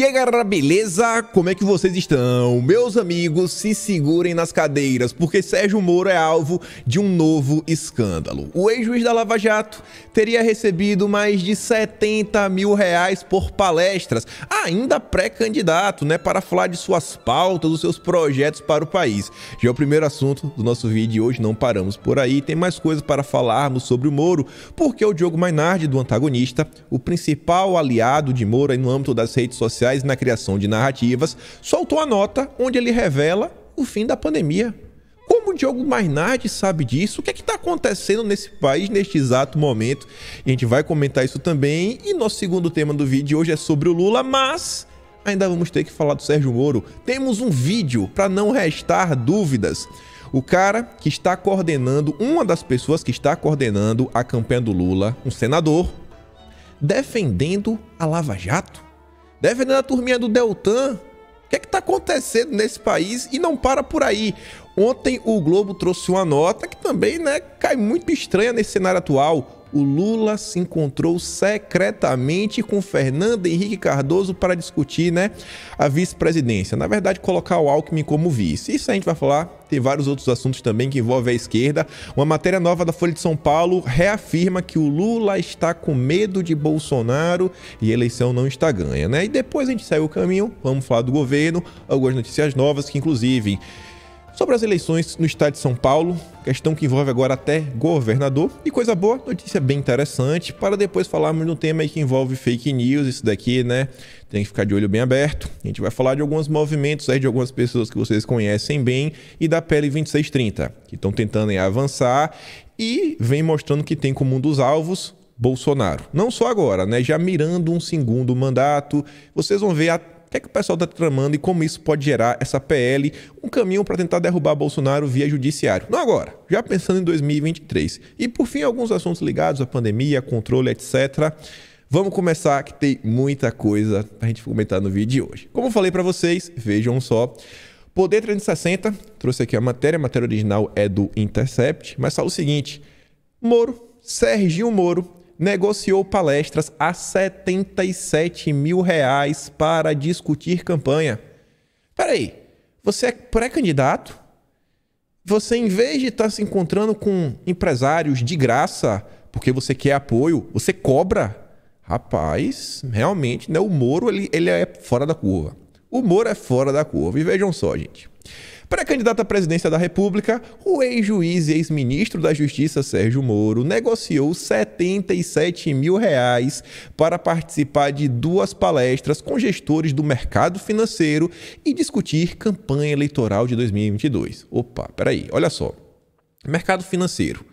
E aí galera, beleza? Como é que vocês estão? Meus amigos, se segurem nas cadeiras, porque Sérgio Moro é alvo de um novo escândalo. O ex-juiz da Lava Jato teria recebido mais de 70 mil reais por palestras, ainda pré-candidato, né, para falar de suas pautas, dos seus projetos para o país. Já é o primeiro assunto do nosso vídeo de hoje, não paramos por aí, tem mais coisas para falarmos sobre o Moro, porque o Diogo Mainardi, do antagonista, o principal aliado de Moro aí no âmbito das redes sociais, na criação de narrativas, soltou a nota onde ele revela o fim da pandemia. Como o Diogo Mainardi sabe disso? O que é está acontecendo nesse país neste exato momento? E a gente vai comentar isso também. E nosso segundo tema do vídeo hoje é sobre o Lula, mas ainda vamos ter que falar do Sérgio Moro. Temos um vídeo para não restar dúvidas. O cara que está coordenando, uma das pessoas que está coordenando a campanha do Lula, um senador, defendendo a Lava Jato defendendo a turminha do Deltan. O que é que tá acontecendo nesse país? E não para por aí. Ontem o Globo trouxe uma nota que também, né, cai muito estranha nesse cenário atual o Lula se encontrou secretamente com Fernando Henrique Cardoso para discutir né, a vice-presidência. Na verdade, colocar o Alckmin como vice. Isso a gente vai falar. Tem vários outros assuntos também que envolvem a esquerda. Uma matéria nova da Folha de São Paulo reafirma que o Lula está com medo de Bolsonaro e a eleição não está ganha, né? E depois a gente segue o caminho, vamos falar do governo, algumas notícias novas que, inclusive, Sobre as eleições no estado de São Paulo, questão que envolve agora até governador. E coisa boa, notícia bem interessante, para depois falarmos no tema que envolve fake news, isso daqui, né? Tem que ficar de olho bem aberto. A gente vai falar de alguns movimentos aí de algumas pessoas que vocês conhecem bem e da PL 2630, que estão tentando aí, avançar e vem mostrando que tem como um dos alvos Bolsonaro. Não só agora, né? Já mirando um segundo mandato, vocês vão ver a o que é que o pessoal está tramando e como isso pode gerar essa PL, um caminho para tentar derrubar Bolsonaro via judiciário. Não agora, já pensando em 2023. E por fim, alguns assuntos ligados à pandemia, controle, etc. Vamos começar que tem muita coisa para a gente comentar no vídeo de hoje. Como eu falei para vocês, vejam só. Poder 360, trouxe aqui a matéria, a matéria original é do Intercept, mas fala o seguinte: Moro, Serginho Moro, negociou palestras a 77 mil reais para discutir campanha. Peraí, você é pré-candidato? Você, em vez de estar tá se encontrando com empresários de graça, porque você quer apoio, você cobra? Rapaz, realmente, né? O Moro, ele, ele é fora da curva. O Moro é fora da curva. E vejam só, gente. Pré-candidato à presidência da República, o ex-juiz e ex-ministro da Justiça Sérgio Moro negociou 77 mil reais para participar de duas palestras com gestores do mercado financeiro e discutir campanha eleitoral de 2022. Opa, peraí, olha só. Mercado financeiro.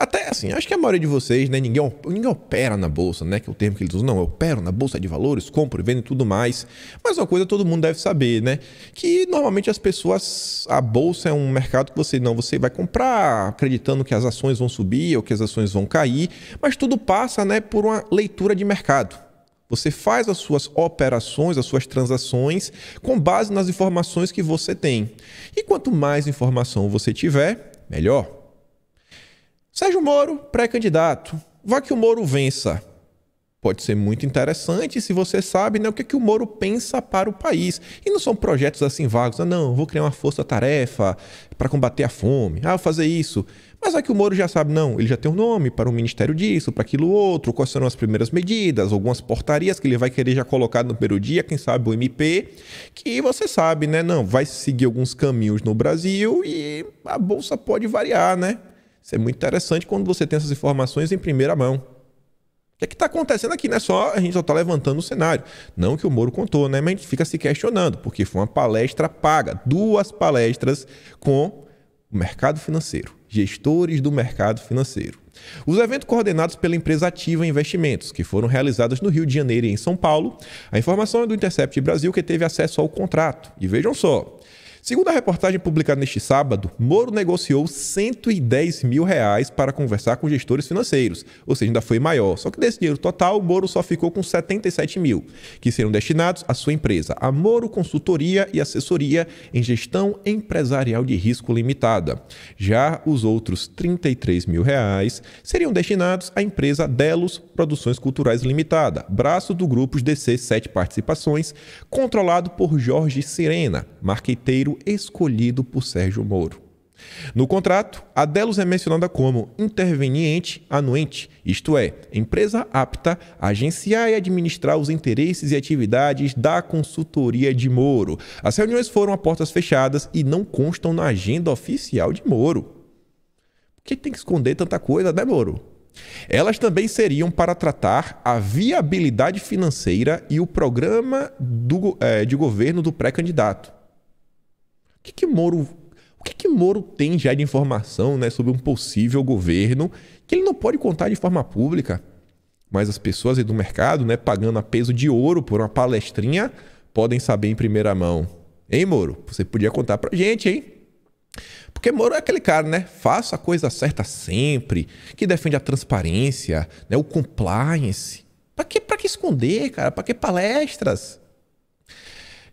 Até assim, acho que a maioria de vocês, né? Ninguém, ninguém opera na bolsa, né? Que é o termo que eles usam. Não, eu opero na bolsa de valores, compro, vendo e tudo mais. Mas uma coisa todo mundo deve saber, né? Que normalmente as pessoas. A bolsa é um mercado que você não, você vai comprar acreditando que as ações vão subir ou que as ações vão cair. Mas tudo passa, né? Por uma leitura de mercado. Você faz as suas operações, as suas transações com base nas informações que você tem. E quanto mais informação você tiver, melhor. Sérgio Moro, pré-candidato. Vá que o Moro vença. Pode ser muito interessante se você sabe né, o que, é que o Moro pensa para o país. E não são projetos assim vagos. Ah, não, vou criar uma força-tarefa para combater a fome. Ah, vou fazer isso. Mas é que o Moro já sabe, não. Ele já tem um nome para o um ministério disso, para aquilo outro. Quais serão as primeiras medidas, algumas portarias que ele vai querer já colocar no primeiro dia, quem sabe o MP. Que você sabe, né? Não, vai seguir alguns caminhos no Brasil e a bolsa pode variar, né? Isso é muito interessante quando você tem essas informações em primeira mão. O que é está acontecendo aqui? Não é só a gente só está levantando o cenário. Não que o Moro contou, né? Mas a gente fica se questionando, porque foi uma palestra paga, duas palestras com o mercado financeiro, gestores do mercado financeiro. Os eventos coordenados pela empresa Ativa Investimentos, que foram realizados no Rio de Janeiro e em São Paulo, a informação é do Intercept Brasil que teve acesso ao contrato. E vejam só, Segundo a reportagem publicada neste sábado, Moro negociou 110 mil reais para conversar com gestores financeiros, ou seja, ainda foi maior. Só que desse dinheiro total, Moro só ficou com 77 mil, que serão destinados à sua empresa, a Moro Consultoria e Assessoria em Gestão Empresarial de Risco Limitada. Já os outros 33 mil reais seriam destinados à empresa Delos Produções Culturais Limitada, braço do grupo DC 7 Participações, controlado por Jorge Sirena, marqueteiro escolhido por Sérgio Moro. No contrato, a Delos é mencionada como interveniente anuente, isto é, empresa apta a agenciar e administrar os interesses e atividades da consultoria de Moro. As reuniões foram a portas fechadas e não constam na agenda oficial de Moro. Por que tem que esconder tanta coisa, né, Moro? Elas também seriam para tratar a viabilidade financeira e o programa do, é, de governo do pré-candidato que, que Moro. O que, que Moro tem já de informação né, sobre um possível governo que ele não pode contar de forma pública? Mas as pessoas aí do mercado, né, pagando a peso de ouro por uma palestrinha, podem saber em primeira mão. Hein, Moro? Você podia contar pra gente, hein? Porque Moro é aquele cara, né? Faça a coisa certa sempre, que defende a transparência, né? o compliance. Pra que, pra que esconder, cara? Pra que palestras?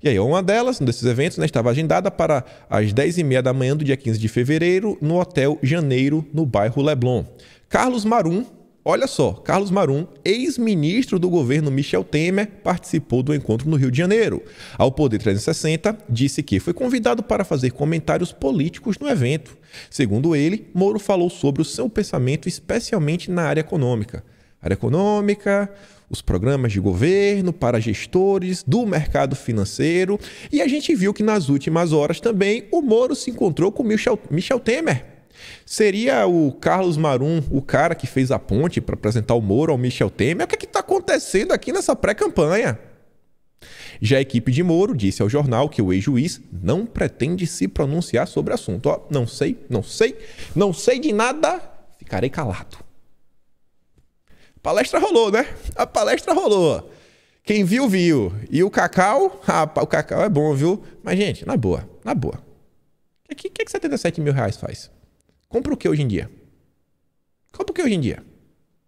E aí, uma delas, um desses eventos, né, estava agendada para as 10h30 da manhã do dia 15 de fevereiro, no Hotel Janeiro, no bairro Leblon. Carlos Marum, Olha só, Carlos Marum, ex-ministro do governo Michel Temer, participou do encontro no Rio de Janeiro. Ao Poder 360, disse que foi convidado para fazer comentários políticos no evento. Segundo ele, Moro falou sobre o seu pensamento, especialmente na área econômica. Área econômica, os programas de governo, para gestores do mercado financeiro. E a gente viu que nas últimas horas também o Moro se encontrou com Michel, Michel Temer. Seria o Carlos Marum o cara que fez a ponte para apresentar o Moro ao Michel Temer? O que é está acontecendo aqui nessa pré-campanha? Já a equipe de Moro disse ao jornal que o ex-juiz não pretende se pronunciar sobre o assunto. Ó, não sei, não sei, não sei de nada, ficarei calado palestra rolou, né? A palestra rolou. Quem viu, viu. E o Cacau, rapaz, ah, o Cacau é bom, viu? Mas, gente, na boa, na boa. O que, que, que 77 é mil reais faz? Compra o que hoje em dia? Compra o que hoje em dia?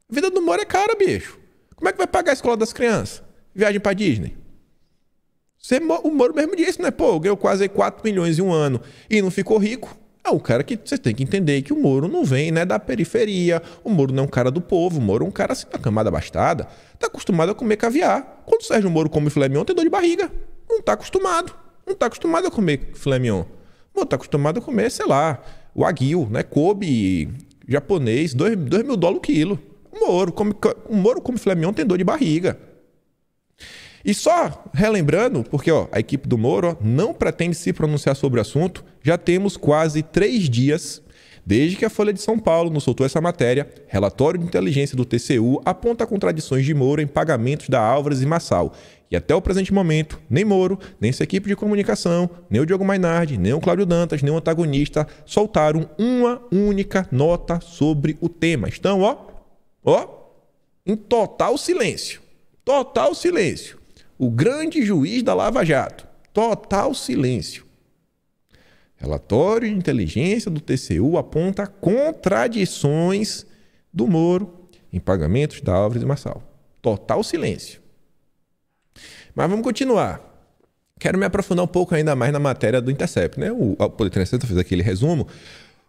A vida do Moro é cara, bicho. Como é que vai pagar a escola das crianças? Viagem pra Disney? Você, o Moro mesmo disse, né? Pô, ganhou quase 4 milhões em um ano e não ficou rico. É o cara que você tem que entender que o Moro não vem né, da periferia, o Moro não é um cara do povo, o Moro é um cara assim, da camada abastada, tá acostumado a comer caviar. Quando o Sérgio Moro come filé mignon, tem dor de barriga. Não tá acostumado. Não tá acostumado a comer filé mignon. Moro tá acostumado a comer, sei lá, o aguil, né, Kobe japonês, 2 mil dólares o quilo. O Moro come, o Moro come filé mignon, tem dor de barriga. E só relembrando, porque ó, a equipe do Moro ó, não pretende se pronunciar sobre o assunto, já temos quase três dias desde que a Folha de São Paulo nos soltou essa matéria. Relatório de inteligência do TCU aponta contradições de Moro em pagamentos da Álvares e Massal. E até o presente momento, nem Moro, nem sua equipe de comunicação, nem o Diogo Mainardi, nem o Cláudio Dantas, nem o antagonista soltaram uma única nota sobre o tema. Estão, ó, ó, em total silêncio. Total silêncio o grande juiz da Lava Jato. Total silêncio. Relatório de inteligência do TCU aponta contradições do Moro em pagamentos da Álvares e Marçal. Total silêncio. Mas vamos continuar. Quero me aprofundar um pouco ainda mais na matéria do Intercept. Né? O, Poder 360 tá fez aquele resumo.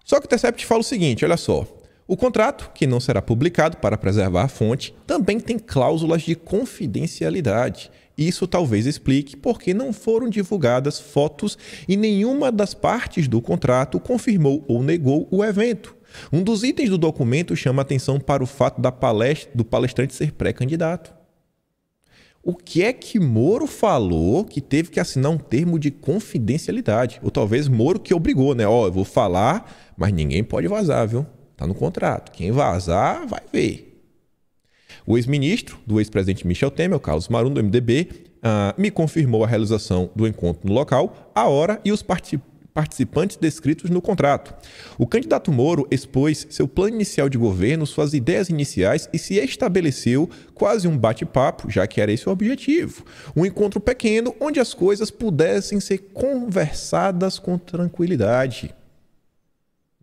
Só que o Intercept fala o seguinte, olha só. O contrato, que não será publicado para preservar a fonte, também tem cláusulas de confidencialidade isso talvez explique porque não foram divulgadas fotos e nenhuma das partes do contrato confirmou ou negou o evento. Um dos itens do documento chama atenção para o fato da palestra, do palestrante ser pré-candidato. O que é que Moro falou que teve que assinar um termo de confidencialidade? Ou talvez Moro que obrigou, né? Ó, oh, eu vou falar, mas ninguém pode vazar, viu? Tá no contrato. Quem vazar, vai ver. O ex-ministro do ex-presidente Michel Temer, o Carlos Marum, do MDB, Uh, ah, me confirmou a realização do encontro no local, a hora e os participantes participantes descritos no contrato. O candidato Moro expôs seu plano inicial de governo, suas ideias iniciais e se estabeleceu quase um bate-papo, já que era esse o objetivo. Um encontro pequeno onde as coisas pudessem ser conversadas com tranquilidade.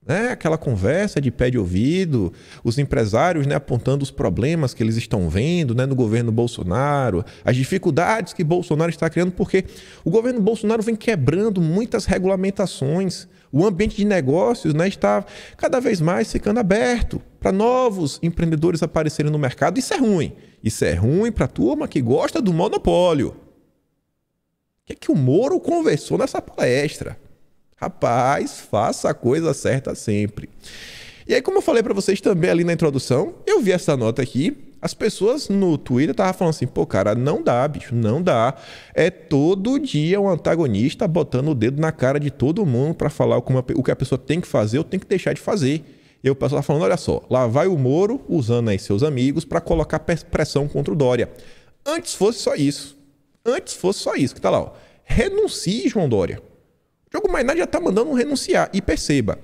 Né? Aquela conversa de pé de ouvido, os empresários né, apontando os problemas que eles estão vendo né, no governo Bolsonaro, as dificuldades que Bolsonaro está criando, porque o governo Bolsonaro vem quebrando muitas regulamentações. O ambiente de negócios né, está cada vez mais ficando aberto para novos empreendedores aparecerem no mercado. Isso é ruim. Isso é ruim para a turma que gosta do monopólio. O que, é que o Moro conversou nessa palestra? Rapaz, faça a coisa certa sempre. E aí, como eu falei para vocês também ali na introdução, eu vi essa nota aqui. As pessoas no Twitter estavam falando assim: pô, cara, não dá, bicho, não dá. É todo dia um antagonista botando o dedo na cara de todo mundo para falar como o que a pessoa tem que fazer ou tem que deixar de fazer. E o pessoal falando: olha só, lá vai o Moro usando aí seus amigos para colocar pressão contra o Dória. Antes fosse só isso. Antes fosse só isso que tá lá, ó. Renuncie, João Dória. Diogo Mainardi já tá mandando renunciar. E perceba,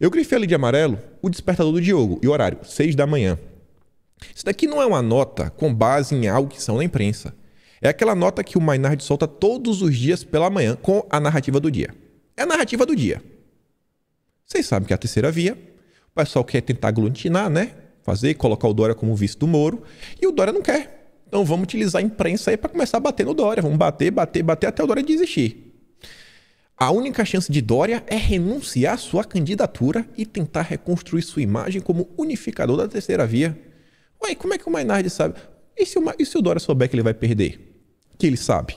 eu grifei ali de amarelo o despertador do Diogo e o horário, 6 da manhã. Isso daqui não é uma nota com base em algo que são na imprensa. É aquela nota que o Maynard solta todos os dias pela manhã com a narrativa do dia. É a narrativa do dia. Vocês sabem que é a terceira via. O pessoal quer tentar aglutinar, né? Fazer, colocar o Dória como vice do Moro. E o Dória não quer. Então vamos utilizar a imprensa aí para começar a bater no Dória. Vamos bater, bater, bater até o Dória desistir. A única chance de Dória é renunciar à sua candidatura e tentar reconstruir sua imagem como unificador da terceira via. Ué, como é que o Mainardi sabe? E se, o, e se o Dória souber que ele vai perder? Que ele sabe.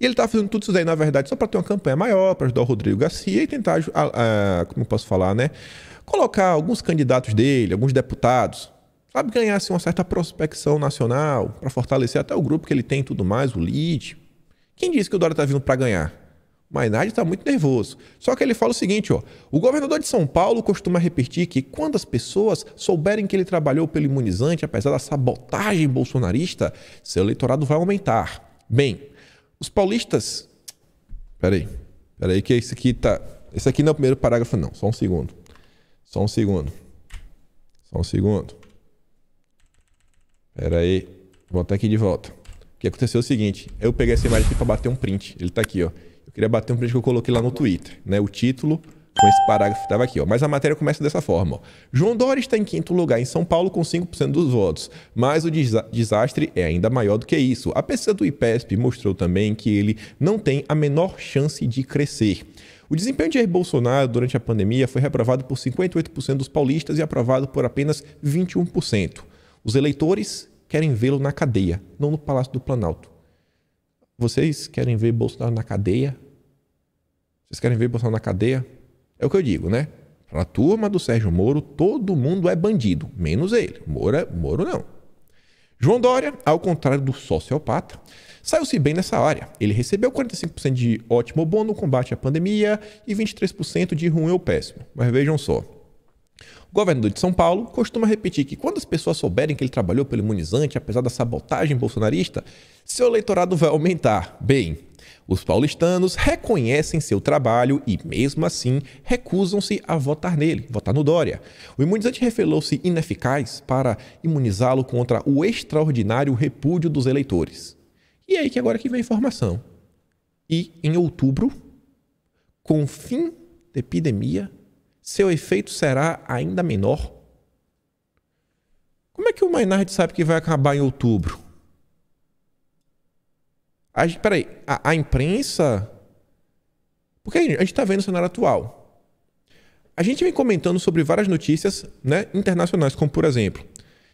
E ele tá fazendo tudo isso aí, na verdade, só para ter uma campanha maior, para ajudar o Rodrigo Garcia e tentar, como posso falar, né? Colocar alguns candidatos dele, alguns deputados, sabe? Ganhar assim, uma certa prospecção nacional, para fortalecer até o grupo que ele tem e tudo mais, o lead. Quem disse que o Dória tá vindo para ganhar? Mainardi está muito nervoso. Só que ele fala o seguinte: ó, o governador de São Paulo costuma repetir que quando as pessoas souberem que ele trabalhou pelo imunizante, apesar da sabotagem bolsonarista, seu eleitorado vai aumentar. Bem, os paulistas. Peraí, peraí, que esse aqui tá. Esse aqui não é o primeiro parágrafo, não. Só um segundo. Só um segundo. Só um segundo. Peraí. Vou até aqui de volta. O que aconteceu é o seguinte: eu peguei essa imagem aqui para bater um print. Ele está aqui, ó queria bater um print que eu coloquei lá no Twitter, né? O título com esse parágrafo que estava aqui, ó. Mas a matéria começa dessa forma, ó. João Dória está em quinto lugar em São Paulo com 5% dos votos, mas o desa desastre é ainda maior do que isso. A pesquisa do IPESP mostrou também que ele não tem a menor chance de crescer. O desempenho de Jair Bolsonaro durante a pandemia foi reprovado por 58% dos paulistas e aprovado por apenas 21%. Os eleitores querem vê-lo na cadeia, não no Palácio do Planalto. Vocês querem ver Bolsonaro na cadeia vocês querem ver Bolsonaro na cadeia? É o que eu digo, né? Para a turma do Sérgio Moro, todo mundo é bandido, menos ele. Moro, é, Moro não. João Dória, ao contrário do sociopata, saiu-se bem nessa área. Ele recebeu 45% de ótimo bom no combate à pandemia e 23% de ruim ou péssimo. Mas vejam só. O governador de São Paulo costuma repetir que quando as pessoas souberem que ele trabalhou pelo imunizante, apesar da sabotagem bolsonarista, seu eleitorado vai aumentar. Bem, os paulistanos reconhecem seu trabalho e, mesmo assim, recusam-se a votar nele, votar no Dória. O imunizante revelou-se ineficaz para imunizá-lo contra o extraordinário repúdio dos eleitores. E é aí que agora que vem a informação. E, em outubro, com o fim da epidemia, seu efeito será ainda menor. Como é que o Maynard sabe que vai acabar em outubro? A, peraí, a, a imprensa. Porque a gente está vendo o cenário atual. A gente vem comentando sobre várias notícias né, internacionais, como por exemplo,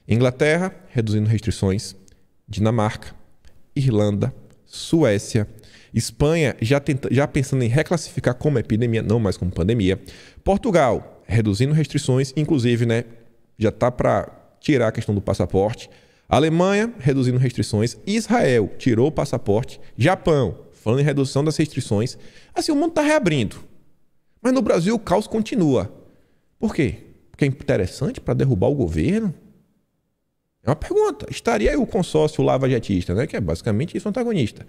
Inglaterra reduzindo restrições, Dinamarca, Irlanda, Suécia, Espanha já, tenta, já pensando em reclassificar como epidemia, não mais como pandemia, Portugal reduzindo restrições, inclusive, né, já está para tirar a questão do passaporte. Alemanha reduzindo restrições, Israel tirou o passaporte, Japão falando em redução das restrições. Assim, o mundo está reabrindo. Mas no Brasil o caos continua. Por quê? Porque é interessante para derrubar o governo? É uma pergunta. Estaria aí o consórcio Lava Jetista, né? que é basicamente isso, antagonista.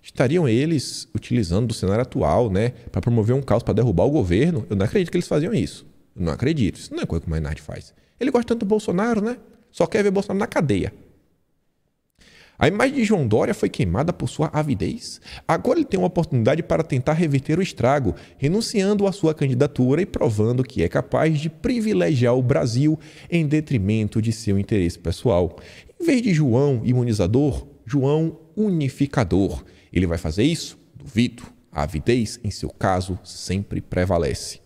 Estariam eles utilizando do cenário atual né, para promover um caos, para derrubar o governo? Eu não acredito que eles faziam isso. Eu não acredito. Isso não é coisa que o Maynard faz. Ele gosta tanto do Bolsonaro, né? Só quer ver Bolsonaro na cadeia. A imagem de João Dória foi queimada por sua avidez. Agora ele tem uma oportunidade para tentar reverter o estrago, renunciando à sua candidatura e provando que é capaz de privilegiar o Brasil em detrimento de seu interesse pessoal. Em vez de João imunizador, João unificador. Ele vai fazer isso? Duvido. A avidez, em seu caso, sempre prevalece.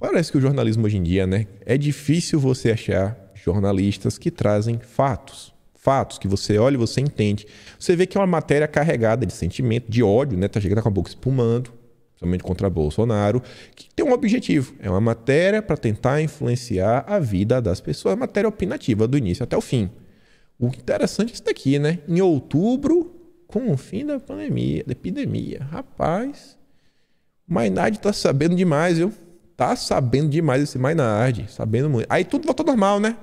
Parece que o jornalismo hoje em dia, né? É difícil você achar jornalistas que trazem fatos. Fatos que você olha e você entende. Você vê que é uma matéria carregada de sentimento, de ódio, né? Tá chegando com a boca espumando, principalmente contra Bolsonaro, que tem um objetivo. É uma matéria para tentar influenciar a vida das pessoas. É matéria opinativa, do início até o fim. O interessante é isso daqui, né? Em outubro, com o fim da pandemia, da epidemia. Rapaz, Maynard tá sabendo demais, viu? tá sabendo demais esse Maynard, sabendo muito. Aí tudo voltou normal, né?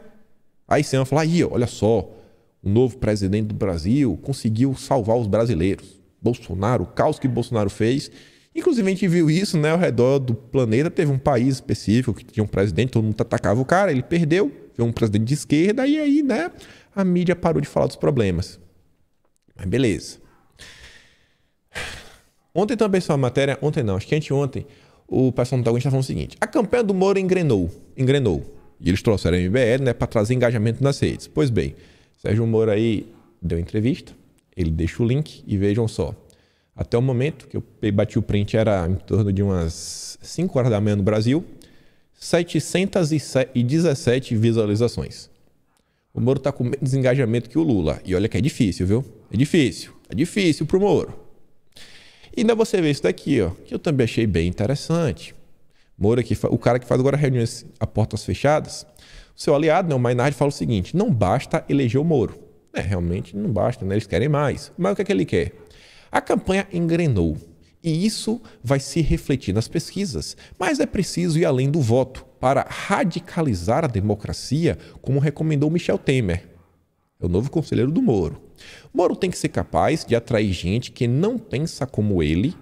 Aí você vai falar, aí, olha só, o novo presidente do Brasil conseguiu salvar os brasileiros. Bolsonaro, o caos que Bolsonaro fez. Inclusive, a gente viu isso, né? Ao redor do planeta, teve um país específico que tinha um presidente, todo mundo atacava o cara, ele perdeu, veio um presidente de esquerda, e aí, né, a mídia parou de falar dos problemas. Mas beleza. Ontem também saiu uma matéria, ontem não, acho que anteontem, o pessoal do Tagonista tá falando o seguinte: a campanha do Moro engrenou. Engrenou. E eles trouxeram a MBL né, para trazer engajamento nas redes. Pois bem, Sérgio Moro aí deu entrevista, ele deixa o link e vejam só. Até o momento que eu bati o print era em torno de umas 5 horas da manhã no Brasil, 717 visualizações. O Moro está com menos engajamento que o Lula. E olha que é difícil, viu? É difícil. É difícil pro Moro. E ainda você vê isso daqui, ó, que eu também achei bem interessante. Moura, aqui, o cara que faz agora reuniões a portas fechadas, o seu aliado, né, o Maynard, fala o seguinte: não basta eleger o Moro. É, realmente não basta, né? eles querem mais. Mas o que é que ele quer? A campanha engrenou. E isso vai se refletir nas pesquisas. Mas é preciso ir além do voto para radicalizar a democracia, como recomendou Michel Temer. É o novo conselheiro do Moro. O Moro tem que ser capaz de atrair gente que não pensa como ele,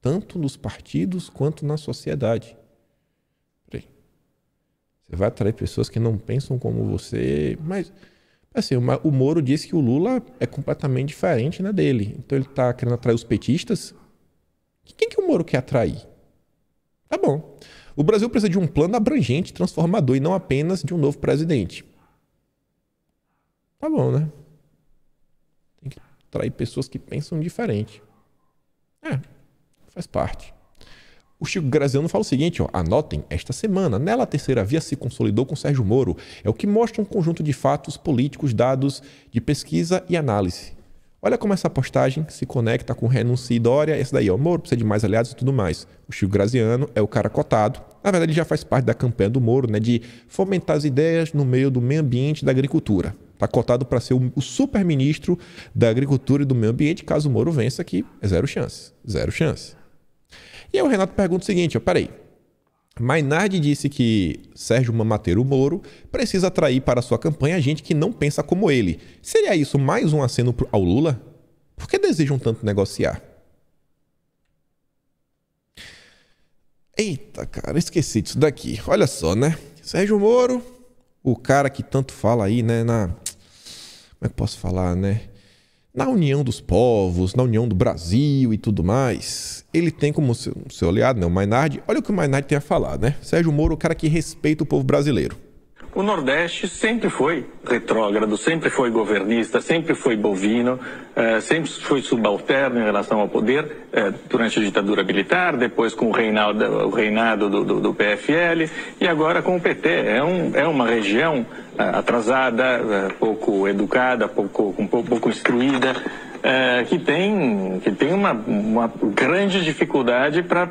tanto nos partidos quanto na sociedade. Você vai atrair pessoas que não pensam como você, mas assim, o Moro disse que o Lula é completamente diferente né, dele. Então ele está querendo atrair os petistas. Quem que o Moro quer atrair? Tá bom. O Brasil precisa de um plano abrangente, transformador e não apenas de um novo presidente. Tá bom, né? Tem que atrair pessoas que pensam diferente. É, faz parte. O Chico Graziano fala o seguinte: ó, anotem, esta semana, nela a terceira via se consolidou com Sérgio Moro. É o que mostra um conjunto de fatos políticos, dados de pesquisa e análise. Olha como essa postagem se conecta com renúncia e Dória. Esse daí, ó, Moro precisa de mais aliados e tudo mais. O Chico Graziano é o cara cotado. Na verdade, ele já faz parte da campanha do Moro, né, de fomentar as ideias no meio do meio ambiente e da agricultura. Está cotado para ser o, super-ministro da Agricultura e do Meio Ambiente, caso o Moro vença, aqui é zero chance. Zero chance. E aí o Renato pergunta o seguinte: ó, peraí. Mainardi disse que Sérgio Mamateiro Moro precisa atrair para sua campanha gente que não pensa como ele. Seria isso mais um aceno ao Lula? Por que desejam tanto negociar? Eita, cara, esqueci disso daqui. Olha só, né? Sérgio Moro, o cara que tanto fala aí, né, na como é que posso falar, né? Na união dos povos, na união do Brasil e tudo mais, ele tem como seu, seu aliado, né, o Maynard. Olha o que o Maynard tem a falar, né? Sérgio Moro, é o cara que respeita o povo brasileiro o Nordeste sempre foi retrógrado, sempre foi governista, sempre foi bovino, eh, sempre foi subalterno em relação ao poder, eh, durante a ditadura militar, depois com o reinado, o reinado do, do, do, PFL e agora com o PT. É, um, é uma região ah, atrasada, ah, pouco educada, pouco, um pouco, pouco instruída, eh, que tem, que tem uma, uma grande dificuldade para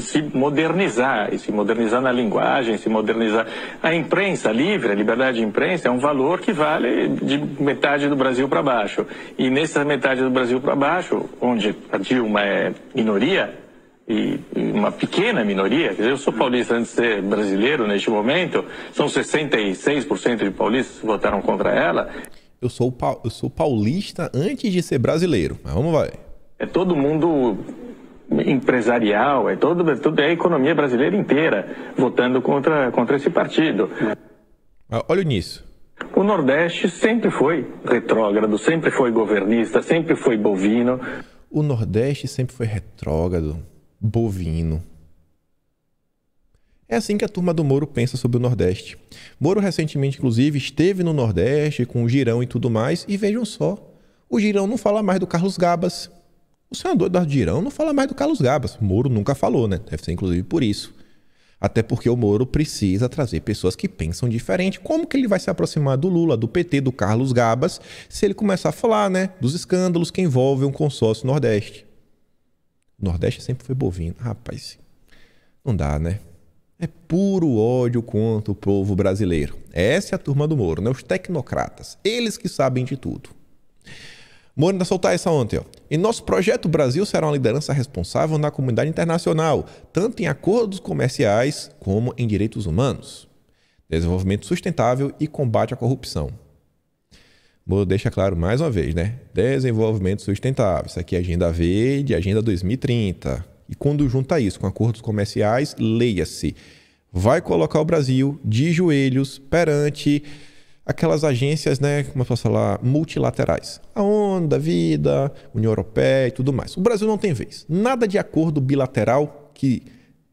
se modernizar, e se modernizar na linguagem, se modernizar. A imprensa livre, a liberdade de imprensa, é um valor que vale de metade do Brasil para baixo. E nessa metade do Brasil para baixo, onde a Dilma é minoria, e uma pequena minoria, quer dizer, eu sou paulista antes de ser brasileiro neste momento, são 66% de paulistas que votaram contra ela. Eu sou, eu sou paulista antes de ser brasileiro, mas vamos lá. É todo mundo empresarial, é, todo, é, é a economia brasileira inteira votando contra, contra esse partido. Ah, olha nisso. O Nordeste sempre foi retrógrado, sempre foi governista, sempre foi bovino. O Nordeste sempre foi retrógrado, bovino. É assim que a turma do Moro pensa sobre o Nordeste. Moro recentemente, inclusive, esteve no Nordeste com o Girão e tudo mais, e vejam só, o Girão não fala mais do Carlos Gabas, o senador Eduardo Girão não fala mais do Carlos Gabas. Moro nunca falou, né? Deve ser inclusive por isso. Até porque o Moro precisa trazer pessoas que pensam diferente. Como que ele vai se aproximar do Lula, do PT, do Carlos Gabas, se ele começar a falar, né, dos escândalos que envolvem um consórcio Nordeste? Nordeste sempre foi bovino. Rapaz, não dá, né? É puro ódio contra o povo brasileiro. Essa é a turma do Moro, né? Os tecnocratas. Eles que sabem de tudo. Mônica soltar essa ontem, ó. Em nosso projeto, o Brasil será uma liderança responsável na comunidade internacional, tanto em acordos comerciais como em direitos humanos, desenvolvimento sustentável e combate à corrupção. Moro deixa claro mais uma vez, né? Desenvolvimento sustentável. Isso aqui é Agenda Verde, Agenda 2030. E quando junta isso com acordos comerciais, leia-se. Vai colocar o Brasil de joelhos perante aquelas agências, né, como eu posso falar, multilaterais. A ONU, a Vida, União Europeia e tudo mais. O Brasil não tem vez. Nada de acordo bilateral que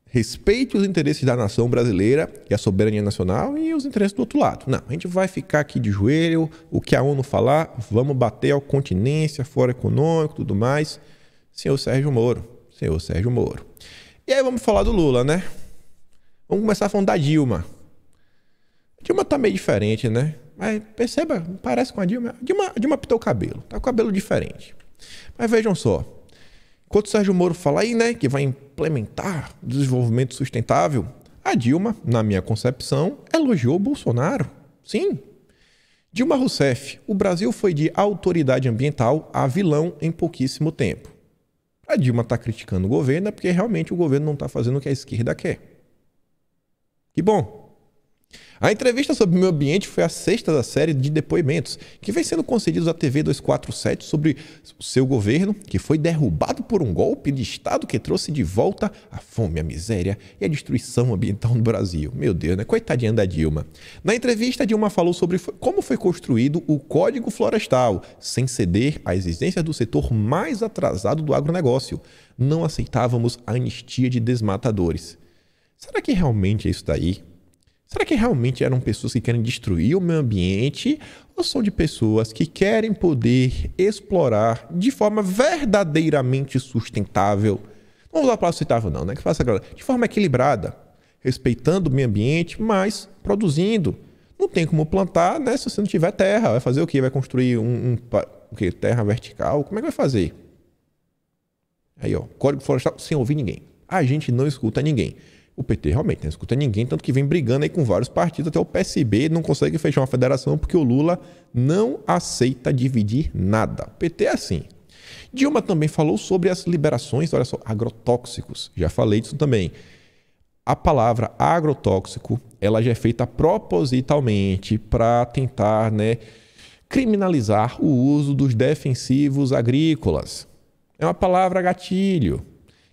respeite os interesses da nação brasileira e a soberania nacional e os interesses do outro lado. Não, a gente vai ficar aqui de joelho, o que a ONU falar, vamos bater ao continência, fora econômico, tudo mais. Senhor Sérgio Moro, senhor Sérgio Moro. E aí vamos falar do Lula, né? Vamos começar falando da Dilma. A Dilma tá meio diferente, né? Mas perceba, parece com a Dilma. Dilma, Dilma pintou o cabelo, tá com o cabelo diferente. Mas vejam só, enquanto o Sérgio Moro fala aí, né, que vai implementar desenvolvimento sustentável, a Dilma, na minha concepção, elogiou Bolsonaro. Sim. Dilma Rousseff, o Brasil foi de autoridade ambiental a vilão em pouquíssimo tempo. A Dilma está criticando o governo é porque realmente o governo não está fazendo o que a esquerda quer. Que bom, a entrevista sobre o meio ambiente foi a sexta da série de depoimentos que vem sendo concedidos à TV 247 sobre o seu governo, que foi derrubado por um golpe de Estado que trouxe de volta a fome, a miséria e a destruição ambiental no Brasil. Meu Deus, né? Coitadinha da Dilma. Na entrevista, Dilma falou sobre como foi construído o Código Florestal, sem ceder à exigência do setor mais atrasado do agronegócio. Não aceitávamos a anistia de desmatadores. Será que realmente é isso daí? Será que realmente eram pessoas que querem destruir o meio ambiente ou são de pessoas que querem poder explorar de forma verdadeiramente sustentável? Não vou usar a palavra sustentável, não, né? Que faça agora de forma equilibrada, respeitando o meio ambiente, mas produzindo. Não tem como plantar, né? Se você não tiver terra, vai fazer o quê? Vai construir um, um o quê? terra vertical? Como é que vai fazer? Aí, ó, Código Florestal sem ouvir ninguém. A gente não escuta ninguém o PT realmente não escuta ninguém, tanto que vem brigando aí com vários partidos, até o PSB não consegue fechar uma federação porque o Lula não aceita dividir nada. O PT é assim. Dilma também falou sobre as liberações, olha só, agrotóxicos. Já falei disso também. A palavra agrotóxico, ela já é feita propositalmente para tentar, né, criminalizar o uso dos defensivos agrícolas. É uma palavra gatilho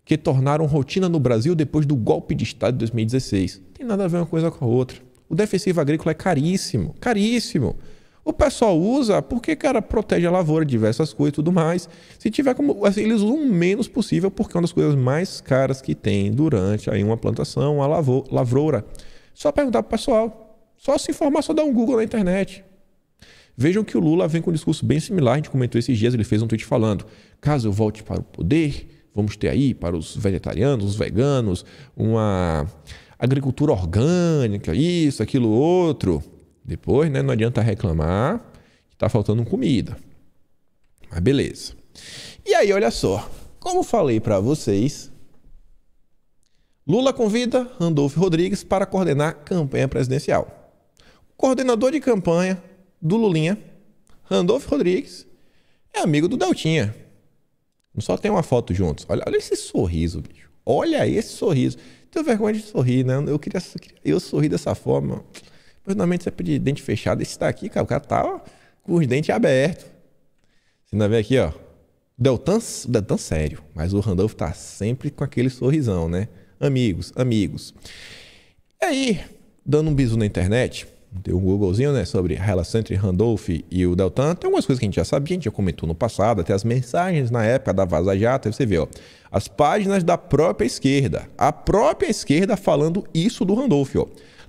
que tornaram rotina no Brasil depois do golpe de Estado de 2016. Tem nada a ver uma coisa com a outra. O defensivo agrícola é caríssimo, caríssimo. O pessoal usa porque, cara, protege a lavoura, diversas coisas e tudo mais. Se tiver como. Assim, eles usam o menos possível, porque é uma das coisas mais caras que tem durante aí uma plantação, uma lavoura. Só perguntar pro pessoal. Só se informar, só dar um Google na internet. Vejam que o Lula vem com um discurso bem similar, a gente comentou esses dias, ele fez um tweet falando: caso eu volte para o poder, Vamos ter aí para os vegetarianos, os veganos, uma agricultura orgânica, isso, aquilo, outro. Depois, né, não adianta reclamar que está faltando comida. Mas beleza. E aí, olha só. Como falei para vocês, Lula convida Randolfo Rodrigues para coordenar campanha presidencial. O coordenador de campanha do Lulinha, Randolfo Rodrigues, é amigo do Deltinha. Não só tem uma foto juntos. Olha, olha esse sorriso, bicho. Olha esse sorriso. Tenho vergonha de sorrir, né? Eu queria, eu sorri dessa forma. Mas normalmente você pede dente fechado. Esse daqui, cara, o cara tá ó, com os dentes abertos. Você ainda vê aqui, ó. Deltan, Deltan sério, mas o Randolph tá sempre com aquele sorrisão, né? Amigos, amigos. E aí, dando um bisu na internet, deu um Googlezinho, né, sobre a relação entre Randolph e o Deltan. Tem algumas coisas que a gente já sabia, a gente já comentou no passado, até as mensagens na época da Vaza Jato, aí você vê, ó, as páginas da própria esquerda, a própria esquerda falando isso do Randolph, ó.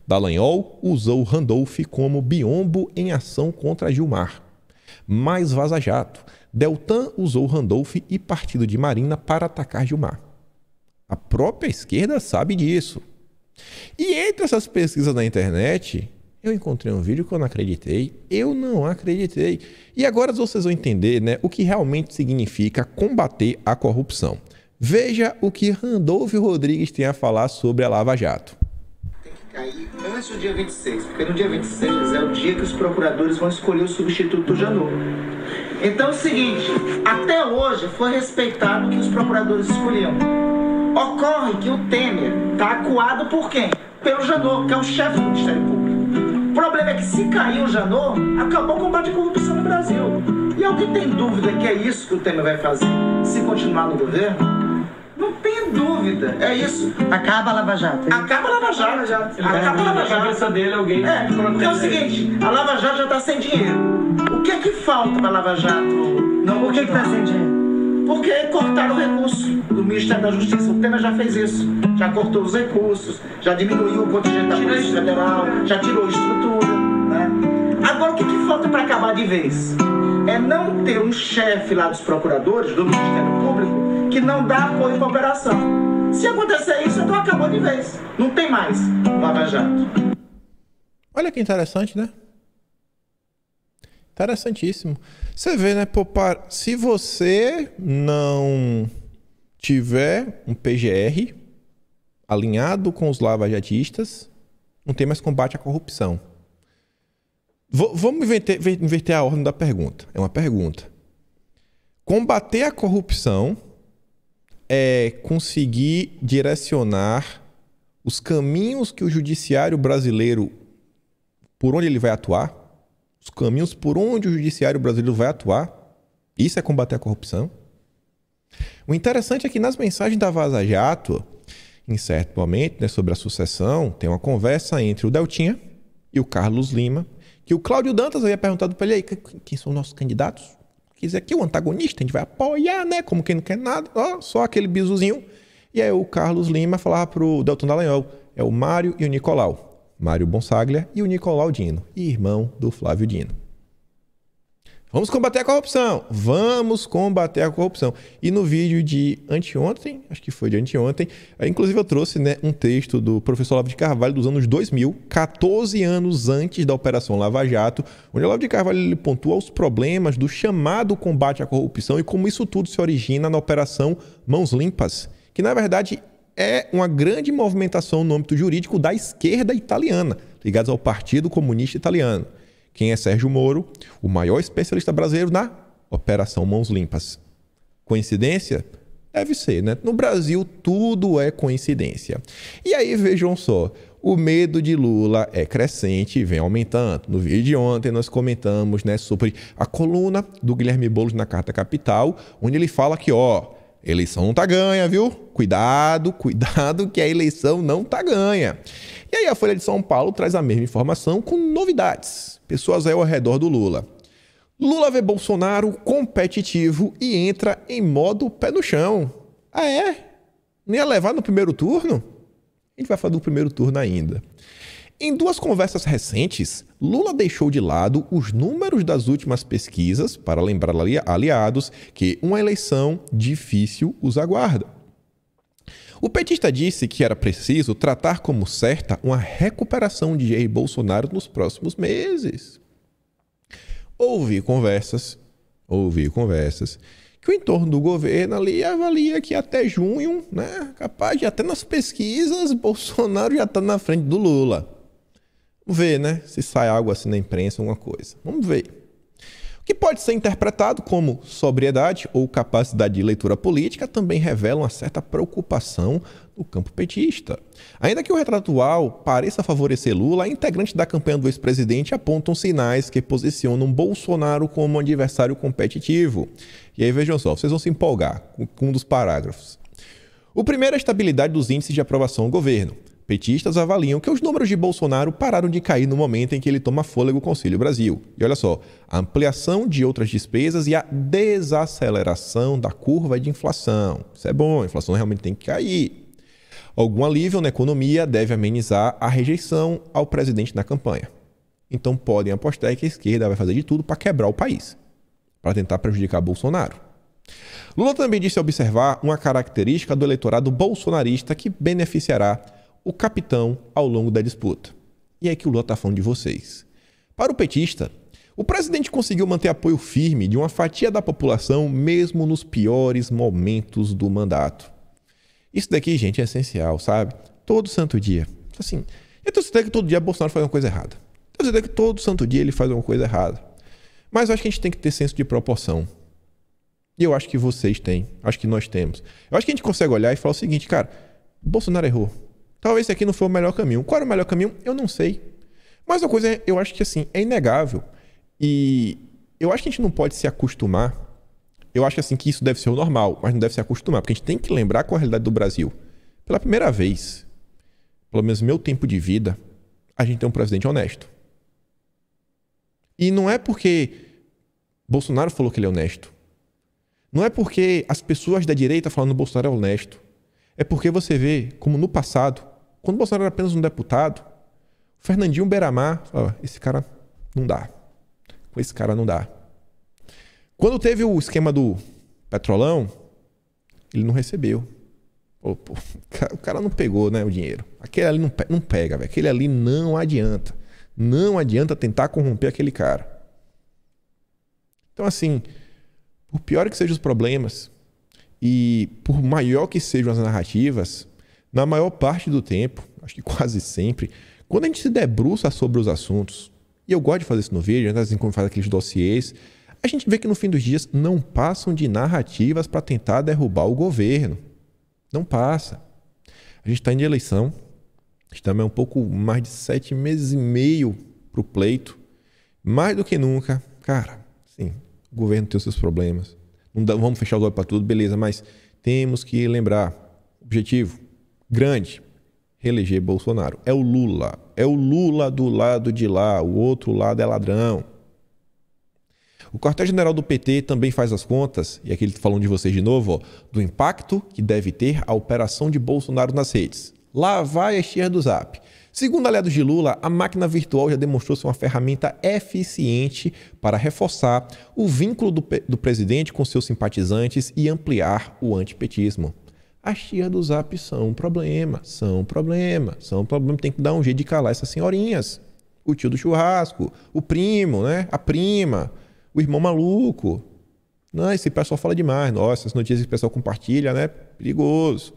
Dallagnol usou Randolph como biombo em ação contra Gilmar. Mais Vaza Jato. Deltan usou Randolph e partido de Marina para atacar Gilmar. A própria esquerda sabe disso. E entre essas pesquisas na internet, eu encontrei um vídeo que eu não acreditei, eu não acreditei. E agora vocês vão entender né, o que realmente significa combater a corrupção. Veja o que Randolfo Rodrigues tem a falar sobre a Lava Jato. Tem que cair antes do dia 26, porque no dia 26 é o dia que os procuradores vão escolher o substituto do Janot. Então é o seguinte, até hoje foi respeitado o que os procuradores escolhiam. Ocorre que o Temer está acuado por quem? Pelo Janot, que é o chefe do Ministério Público. O problema é que se caiu o Janot, acabou o combate à corrupção no Brasil. E alguém tem dúvida que é isso que o Temer vai fazer se continuar no governo? Não tem dúvida, é isso. Acaba a Lava Jato. Hein? Acaba a Lava Jato. Lava Jato. Acaba a Lava Jato. A cabeça dele alguém é, porque é o seguinte, a Lava Jato já está sem dinheiro. O que é que falta para a Lava Jato não O que está sem dinheiro? Porque cortaram o recurso do Ministério da Justiça. O Temer já fez isso. Já cortou os recursos, já diminuiu o contingente da Polícia Federal, já tirou a estrutura. Né? Agora, o que, que falta para acabar de vez? É não ter um chefe lá dos procuradores, do Ministério Público, que não dá apoio a cooperação. Se acontecer isso, então acabou de vez. Não tem mais Lava Jato. Olha que interessante, né? Interessantíssimo. Você vê, né, Popar? Se você não tiver um PGR alinhado com os lavajatistas, não tem mais combate à corrupção. V vamos inverter, inverter a ordem da pergunta. É uma pergunta. Combater a corrupção é conseguir direcionar os caminhos que o judiciário brasileiro, por onde ele vai atuar, os caminhos por onde o judiciário brasileiro vai atuar. Isso é combater a corrupção. O interessante é que nas mensagens da Vaza Jato, em certo momento, né, sobre a sucessão, tem uma conversa entre o Deltinha e o Carlos Lima, que o Cláudio Dantas havia perguntado para ele aí, quem são os nossos candidatos? Quer dizer, aqui o antagonista, a gente vai apoiar, né? Como quem não quer nada, ó, só aquele bizuzinho. E aí o Carlos Lima falava pro Delton Dallagnol, é o Mário e o Nicolau. Mário Bonsaglia e o Nicolau Dino, irmão do Flávio Dino. Vamos combater a corrupção! Vamos combater a corrupção! E no vídeo de anteontem, acho que foi de anteontem, eh, inclusive eu trouxe né, um texto do professor Lavo de Carvalho dos anos 2000, 14 anos antes da Operação Lava Jato, onde Lavo de Carvalho ele pontua os problemas do chamado combate à corrupção e como isso tudo se origina na Operação Mãos Limpas, que na verdade é uma grande movimentação no âmbito jurídico da esquerda italiana, ligados ao Partido Comunista Italiano. Quem é Sérgio Moro? O maior especialista brasileiro na Operação Mãos Limpas. Coincidência? Deve ser, né? No Brasil, tudo é coincidência. E aí, vejam só, o medo de Lula é crescente e vem aumentando. No vídeo de ontem, nós comentamos né, sobre a coluna do Guilherme Boulos na Carta Capital, onde ele fala que, ó, Eleição não tá ganha, viu? Cuidado, cuidado que a eleição não tá ganha. E aí a Folha de São Paulo traz a mesma informação com novidades. Pessoas aí ao redor do Lula. Lula vê Bolsonaro competitivo e entra em modo pé no chão. Ah é? Nem ia levar no primeiro turno? A gente vai falar do primeiro turno ainda. Em duas conversas recentes, Lula deixou de lado os números das últimas pesquisas para lembrar aliados que uma eleição difícil os aguarda. O petista disse que era preciso tratar como certa uma recuperação de Jair Bolsonaro nos próximos meses. Houve conversas, houve conversas, que o entorno do governo ali avalia que até junho, né, capaz de até nas pesquisas, Bolsonaro já está na frente do Lula. Vamos ver, né? Se sai algo assim na imprensa, alguma coisa. Vamos ver. O que pode ser interpretado como sobriedade ou capacidade de leitura política também revela uma certa preocupação no campo petista. Ainda que o retrato atual pareça favorecer Lula, integrantes da campanha do ex-presidente apontam sinais que posicionam Bolsonaro como um adversário competitivo. E aí vejam só, vocês vão se empolgar com um dos parágrafos. O primeiro é a estabilidade dos índices de aprovação ao governo. Petistas avaliam que os números de Bolsonaro pararam de cair no momento em que ele toma fôlego com o Conselho Brasil. E olha só, a ampliação de outras despesas e a desaceleração da curva de inflação. Isso é bom, a inflação realmente tem que cair. Algum alívio na economia deve amenizar a rejeição ao presidente na campanha. Então podem apostar que a esquerda vai fazer de tudo para quebrar o país, para tentar prejudicar Bolsonaro. Lula também disse observar uma característica do eleitorado bolsonarista que beneficiará o capitão ao longo da disputa. E é que o Lula está falando de vocês. Para o petista, o presidente conseguiu manter apoio firme de uma fatia da população, mesmo nos piores momentos do mandato. Isso daqui, gente, é essencial, sabe? Todo santo dia. Assim, eu tenho certeza que todo dia Bolsonaro faz uma coisa errada. Eu tenho certeza que todo santo dia ele faz uma coisa errada. Mas eu acho que a gente tem que ter senso de proporção. E eu acho que vocês têm. Acho que nós temos. Eu acho que a gente consegue olhar e falar o seguinte, cara: Bolsonaro errou. Talvez esse aqui não foi o melhor caminho. Qual era o melhor caminho? Eu não sei. Mas uma coisa, é, eu acho que assim, é inegável. E eu acho que a gente não pode se acostumar. Eu acho assim que isso deve ser o normal, mas não deve se acostumar, porque a gente tem que lembrar qual é a realidade do Brasil. Pela primeira vez, pelo menos meu tempo de vida, a gente tem um presidente honesto. E não é porque Bolsonaro falou que ele é honesto. Não é porque as pessoas da direita falando que Bolsonaro é honesto. É porque você vê como no passado quando Bolsonaro era apenas um deputado, Fernandinho Beramar esse cara não dá. Com esse cara não dá. Quando teve o esquema do Petrolão, ele não recebeu. Pô, pô, o cara não pegou né, o dinheiro. Aquele ali não, pe não pega, Aquele ali não adianta. Não adianta tentar corromper aquele cara. Então, assim, por pior que sejam os problemas e por maior que sejam as narrativas, na maior parte do tempo, acho que quase sempre, quando a gente se debruça sobre os assuntos, e eu gosto de fazer isso no vídeo, né? assim como faz aqueles dossiês, a gente vê que no fim dos dias não passam de narrativas para tentar derrubar o governo. Não passa. A gente está em eleição, estamos um pouco mais de sete meses e meio para o pleito. Mais do que nunca, cara, sim, o governo tem os seus problemas. Não dá, vamos fechar o olhos para tudo, beleza, mas temos que lembrar: objetivo, grande, reeleger Bolsonaro. É o Lula. É o Lula do lado de lá, o outro lado é ladrão. O quartel-general do PT também faz as contas, e aqui ele tá falando de vocês de novo, ó, do impacto que deve ter a operação de Bolsonaro nas redes. Lá vai a cheia do zap. Segundo aliados de Lula, a máquina virtual já demonstrou ser uma ferramenta eficiente para reforçar o vínculo do, do presidente com seus simpatizantes e ampliar o antipetismo. As tias do zap são um problema, são um problema, são um problema. Tem que dar um jeito de calar essas senhorinhas. O tio do churrasco, o primo, né? A prima, o irmão maluco. Não, esse pessoal fala demais. Nossa, as notícias que o pessoal compartilha, né? Perigoso.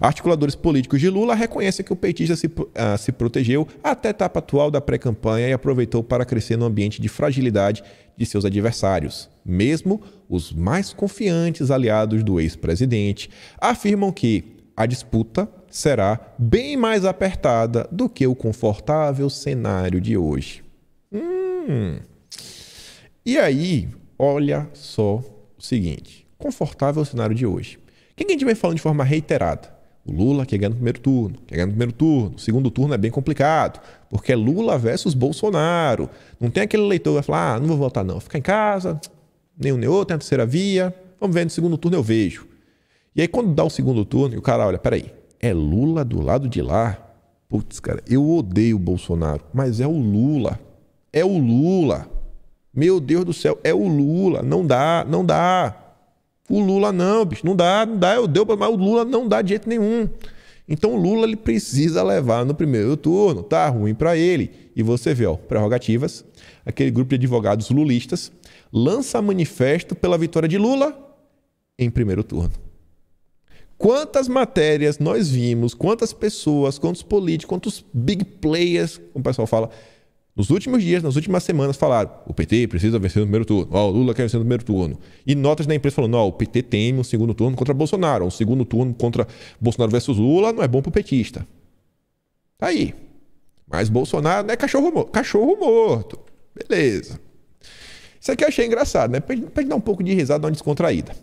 Articuladores políticos de Lula reconhecem que o petista se, ah, se protegeu até a etapa atual da pré-campanha e aproveitou para crescer no ambiente de fragilidade de seus adversários. Mesmo os mais confiantes aliados do ex-presidente afirmam que a disputa será bem mais apertada do que o confortável cenário de hoje. Hum. E aí, olha só o seguinte: confortável cenário de hoje que a gente vem falando de forma reiterada? O Lula quer ganhar no primeiro turno, quer ganhar no primeiro turno. O segundo turno é bem complicado, porque é Lula versus Bolsonaro. Não tem aquele eleitor que vai falar, ah, não vou votar não, vou ficar em casa, nem um nem outro, tem a terceira via, vamos ver no segundo turno eu vejo. E aí quando dá o segundo turno, o cara olha, peraí, é Lula do lado de lá? Putz, cara, eu odeio o Bolsonaro, mas é o Lula. É o Lula. Meu Deus do céu, é o Lula. Não dá, não dá. O Lula não, bicho, não dá, não dá, eu deu, mas o Lula não dá de jeito nenhum. Então o Lula ele precisa levar no primeiro turno, tá ruim para ele. E você vê, ó, prerrogativas, aquele grupo de advogados lulistas lança manifesto pela vitória de Lula em primeiro turno. Quantas matérias nós vimos, quantas pessoas, quantos políticos, quantos big players, como o pessoal fala, nos últimos dias, nas últimas semanas, falaram: o PT precisa vencer no primeiro turno, ó, o Lula quer vencer no primeiro turno. E notas da imprensa falando: ó, o PT teme um segundo turno contra Bolsonaro, um segundo turno contra Bolsonaro versus Lula não é bom pro petista. Tá aí. Mas Bolsonaro não é cachorro morto. Cachorro morto. Beleza. Isso aqui eu achei engraçado, né? Pra dar um pouco de risada, uma descontraída.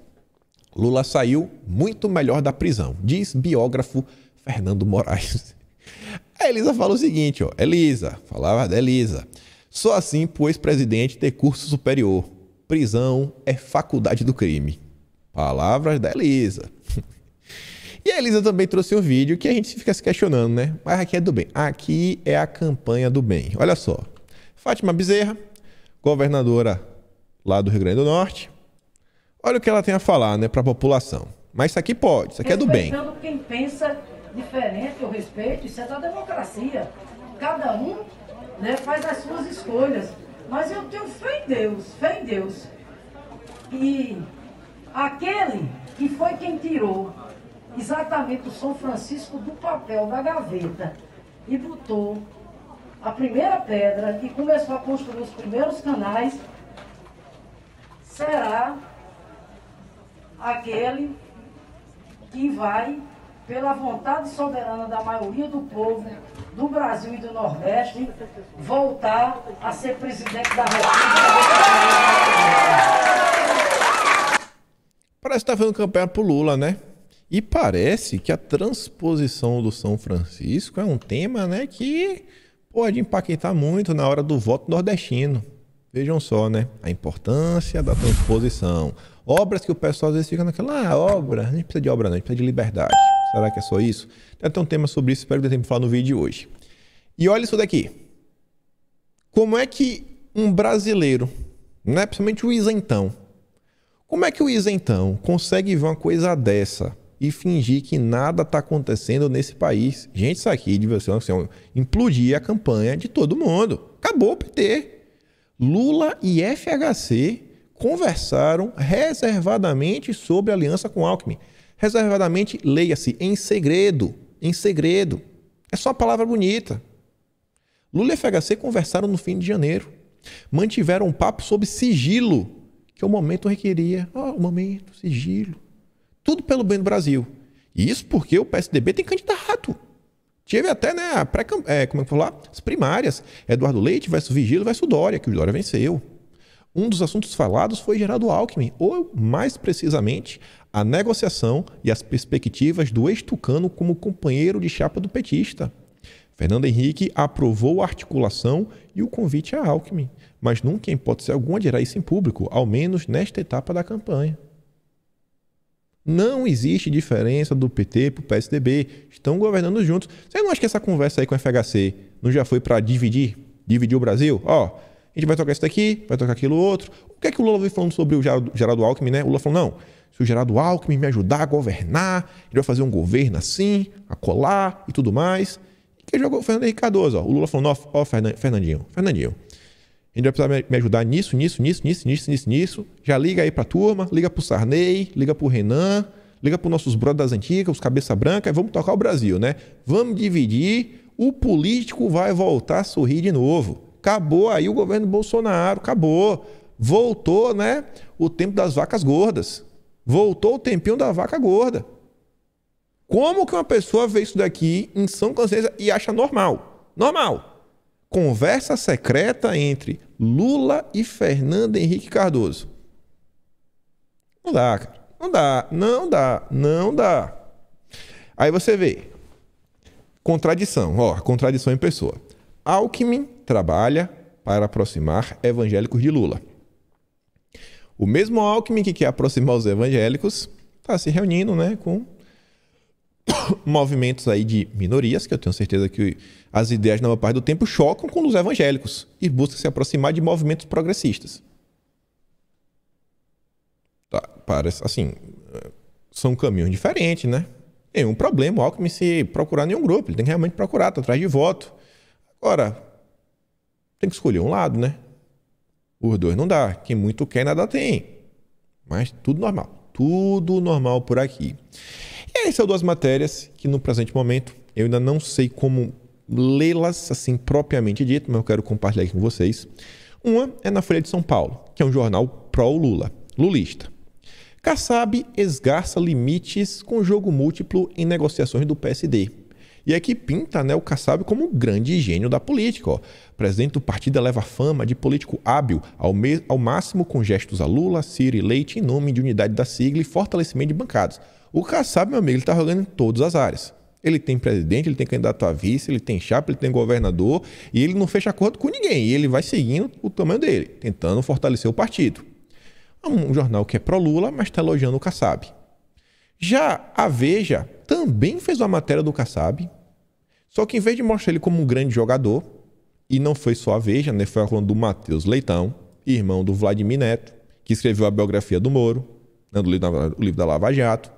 Lula saiu muito melhor da prisão, diz biógrafo Fernando Moraes. A Elisa fala o seguinte, ó, Elisa, falava da Elisa. Só assim pois presidente ter curso superior. Prisão é faculdade do crime. Palavras da Elisa. e a Elisa também trouxe um vídeo que a gente fica se questionando, né? Mas aqui é do bem. Aqui é a campanha do bem. Olha só. Fátima Bezerra, governadora lá do Rio Grande do Norte. Olha o que ela tem a falar, né, para a população. Mas isso aqui pode, isso aqui é do bem. quem pensa diferente, eu respeito, isso é da democracia. Cada um né, faz as suas escolhas. Mas eu tenho fé em Deus, fé em Deus. E aquele que foi quem tirou exatamente o São Francisco do papel da gaveta e botou a primeira pedra e começou a construir os primeiros canais, será aquele que vai pela vontade soberana da maioria do povo do Brasil e do Nordeste, voltar a ser presidente da República. Parece que está fazendo campanha para o Lula, né? E parece que a transposição do São Francisco é um tema né, que pode impactar muito na hora do voto nordestino. Vejam só, né? A importância da transposição. Obras que o pessoal às vezes fica naquela ah, obra. A gente precisa de obra, não, a gente precisa de liberdade. Será que é só isso? Tem até um tema sobre isso, espero que dê tempo de falar no vídeo de hoje. E olha isso daqui. Como é que um brasileiro, né, principalmente o isentão, como é que o isentão consegue ver uma coisa dessa e fingir que nada está acontecendo nesse país? Gente, isso aqui devia ser assim, implodir a campanha de todo mundo. Acabou o PT. Lula e FHC conversaram reservadamente sobre aliança com Alckmin. Reservadamente, leia-se em segredo. Em segredo. É só uma palavra bonita. Lula e FHC conversaram no fim de janeiro. Mantiveram um papo sobre sigilo, que o momento requeria. Ó, oh, o momento, sigilo. Tudo pelo bem do Brasil. E isso porque o PSDB tem candidato. Tive até, né, a pré é, como é que falar? As primárias. Eduardo Leite versus Vigílio versus Dória, que o Dória venceu. Um dos assuntos falados foi Geraldo Alckmin, ou mais precisamente, a negociação e as perspectivas do ex-tucano como companheiro de chapa do petista. Fernando Henrique aprovou a articulação e o convite a Alckmin, mas nunca, em hipótese alguma, dirá isso em público, ao menos nesta etapa da campanha. Não existe diferença do PT para o PSDB. Estão governando juntos. Você não acha que essa conversa aí com o FHC não já foi para dividir? Dividir o Brasil? Ó, a gente vai tocar isso daqui, vai tocar aquilo outro. O que é que o Lula veio falando sobre o Geraldo Alckmin, né? O Lula falou, não, se o Gerardo Alckmin me ajudar a governar, ele vai fazer um governo assim, a colar e tudo mais. E quem jogou o Fernando Henrique Cardoso. Ó. O Lula falou: ó, ó, Fernandinho, Fernandinho, ele vai precisar me ajudar nisso, nisso, nisso, nisso, nisso, nisso, nisso. Já liga aí pra turma, liga pro Sarney, liga pro Renan, liga pros nossos brothers das antigas, os cabeça branca, e vamos tocar o Brasil, né? Vamos dividir, o político vai voltar a sorrir de novo. Acabou aí o governo Bolsonaro, acabou. Voltou, né? O tempo das vacas gordas. Voltou o tempinho da vaca gorda. Como que uma pessoa vê isso daqui em São consciência e acha normal? Normal. Conversa secreta entre Lula e Fernando Henrique Cardoso. Não dá, cara. Não dá, não dá, não dá. Aí você vê. Contradição, ó, contradição em pessoa. Alckmin trabalha para aproximar evangélicos de Lula. O mesmo Alckmin que quer aproximar os evangélicos está se reunindo né, com movimentos aí de minorias, que eu tenho certeza que as ideias na maior parte do tempo chocam com os evangélicos e busca se aproximar de movimentos progressistas. Tá, parece assim, são caminhos diferentes, né? Tem um problema, o Alckmin se procurar nenhum grupo, ele tem que realmente procurar, tá atrás de voto. Agora, tem que escolher um lado, né? Os dois não dá. Quem muito quer, nada tem. Mas tudo normal. Tudo normal por aqui. E essas são duas matérias que, no presente momento, eu ainda não sei como lê-las assim propriamente dito, mas eu quero compartilhar aqui com vocês. Uma é na Folha de São Paulo, que é um jornal pró-Lula, lulista. Kassab esgarça limites com jogo múltiplo em negociações do PSD. E aqui é pinta né, o Kassab como um grande gênio da política. Ó. O presidente do partido leva fama de político hábil, ao, ao máximo com gestos a Lula, Ciro e Leite em nome de unidade da sigla e fortalecimento de bancadas. O Kassab, meu amigo, ele está jogando em todas as áreas. Ele tem presidente, ele tem candidato a vice, ele tem chapa, ele tem governador e ele não fecha acordo com ninguém. E ele vai seguindo o tamanho dele, tentando fortalecer o partido. É um jornal que é pró-Lula, mas está elogiando o Kassab. Já a Veja também fez uma matéria do Kassab, só que em vez de mostrar ele como um grande jogador, e não foi só a Veja, né? Foi a coluna do Matheus Leitão, irmão do Vladimir Neto, que escreveu a biografia do Moro, né? do livro, o livro da Lava Jato.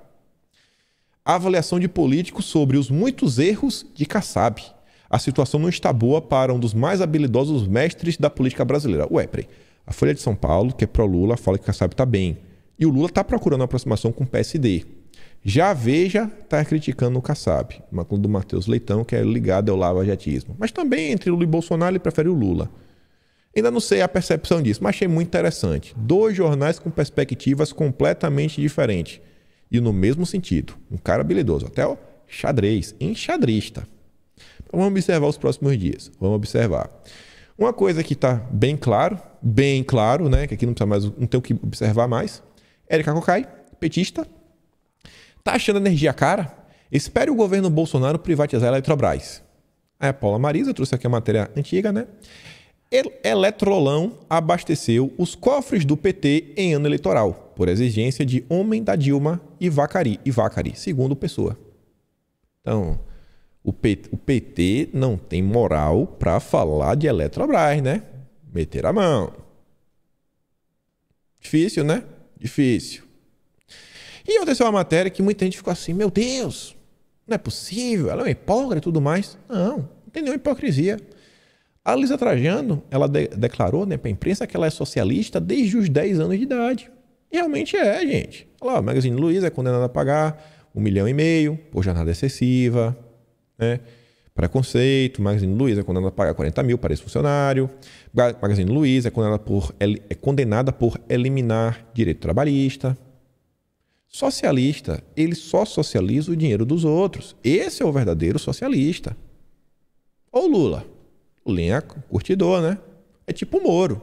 A avaliação de políticos sobre os muitos erros de Kassab. A situação não está boa para um dos mais habilidosos mestres da política brasileira. Ué, peraí. A Folha de São Paulo, que é pró-Lula, fala que Kassab está bem. E o Lula está procurando uma aproximação com o PSD. Já Veja está criticando o Kassab, uma do Matheus Leitão, que é ligado ao lavajatismo. Mas também entre Lula e Bolsonaro, ele prefere o Lula. Ainda não sei a percepção disso, mas achei muito interessante. Dois jornais com perspectivas completamente diferentes. E no mesmo sentido. Um cara habilidoso, até o xadrez, enxadrista. Então, vamos observar os próximos dias. Vamos observar. Uma coisa que está bem claro, bem claro, né? Que aqui não precisa mais, não tem o que observar mais. Érica Cocai, petista, Tá achando energia cara? Espere o governo Bolsonaro privatizar a Eletrobras. Aí a Paula Marisa trouxe aqui a matéria antiga, né? Eletrolão abasteceu os cofres do PT em ano eleitoral, por exigência de Homem da Dilma e Vacari, e Vacari segundo Pessoa. Então, o, PT, o PT não tem moral para falar de Eletrobras, né? Meter a mão. Difícil, né? Difícil. E aconteceu uma matéria que muita gente ficou assim: meu Deus, não é possível, ela é uma hipócrita e tudo mais. Não, não tem nenhuma hipocrisia. A Lisa Trajano, ela de declarou né, para a imprensa que ela é socialista desde os 10 anos de idade. E realmente é, gente. Olha lá, o Magazine Luiza é condenada a pagar um milhão e meio por jornada excessiva, né? Preconceito, o Magazine Luiza é condenada a pagar 40 mil para esse funcionário. Magazine Luiza é condenada por, é condenada por eliminar direito trabalhista. Socialista, ele só socializa o dinheiro dos outros. Esse é o verdadeiro socialista. Ou Lula. Linha curtidor, né? É tipo Moro.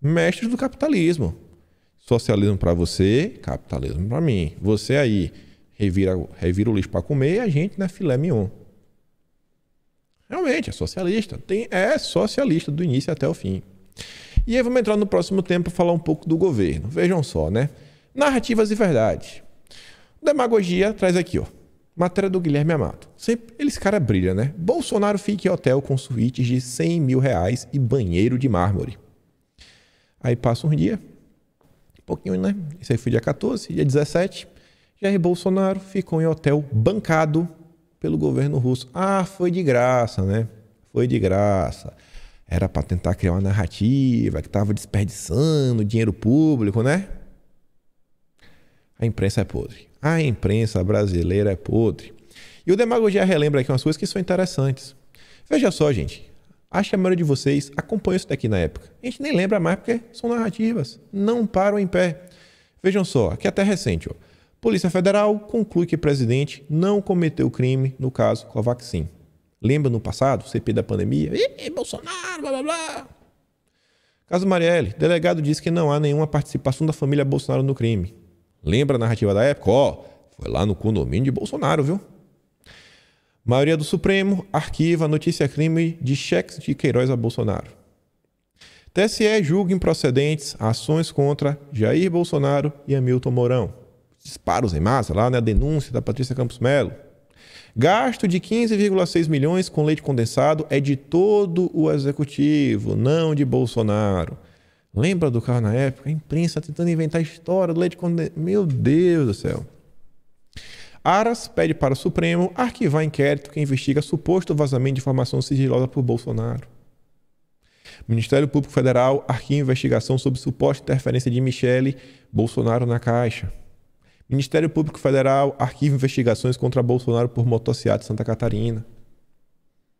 Mestre do capitalismo. Socialismo para você, capitalismo para mim. Você aí revira, revira o lixo para comer e a gente na né, filé mignon. Realmente, é socialista. Tem, é socialista do início até o fim. E aí vamos entrar no próximo tempo para falar um pouco do governo. Vejam só, né? Narrativas e verdades. Demagogia traz aqui, ó. Matéria do Guilherme Amato. Sempre, esse cara brilha, né? Bolsonaro fica em hotel com suítes de 100 mil reais e banheiro de mármore. Aí passa um dia, um pouquinho, né? Isso aí foi dia 14, dia 17. Jair Bolsonaro ficou em hotel bancado pelo governo russo. Ah, foi de graça, né? Foi de graça. Era para tentar criar uma narrativa que tava desperdiçando dinheiro público, né? A imprensa é podre. A imprensa brasileira é podre. E o Demagogia relembra aqui umas coisas que são interessantes. Veja só, gente. Acho que a maioria de vocês acompanhou isso daqui na época. A gente nem lembra mais porque são narrativas. Não param em pé. Vejam só, aqui é até recente. Ó. Polícia Federal conclui que o presidente não cometeu crime no caso Covaxin. Lembra no passado, CP da pandemia? Ih, Bolsonaro, blá blá blá. Caso Marielle, delegado diz que não há nenhuma participação da família Bolsonaro no crime. Lembra a narrativa da época? Ó, oh, foi lá no condomínio de Bolsonaro, viu? Maioria do Supremo arquiva notícia crime de cheques de Queiroz a Bolsonaro. TSE julga improcedentes ações contra Jair Bolsonaro e Hamilton Mourão. Disparos em massa lá, né? A denúncia da Patrícia Campos Melo. Gasto de 15,6 milhões com leite condensado é de todo o executivo, não de Bolsonaro. Lembra do carro na época? A imprensa tentando inventar a história do leite condenado. Meu Deus do céu. Aras pede para o Supremo arquivar inquérito que investiga suposto vazamento de informação sigilosa por Bolsonaro. Ministério Público Federal arquiva investigação sobre suposta interferência de Michele Bolsonaro na Caixa. Ministério Público Federal arquiva investigações contra Bolsonaro por motocicleta de Santa Catarina.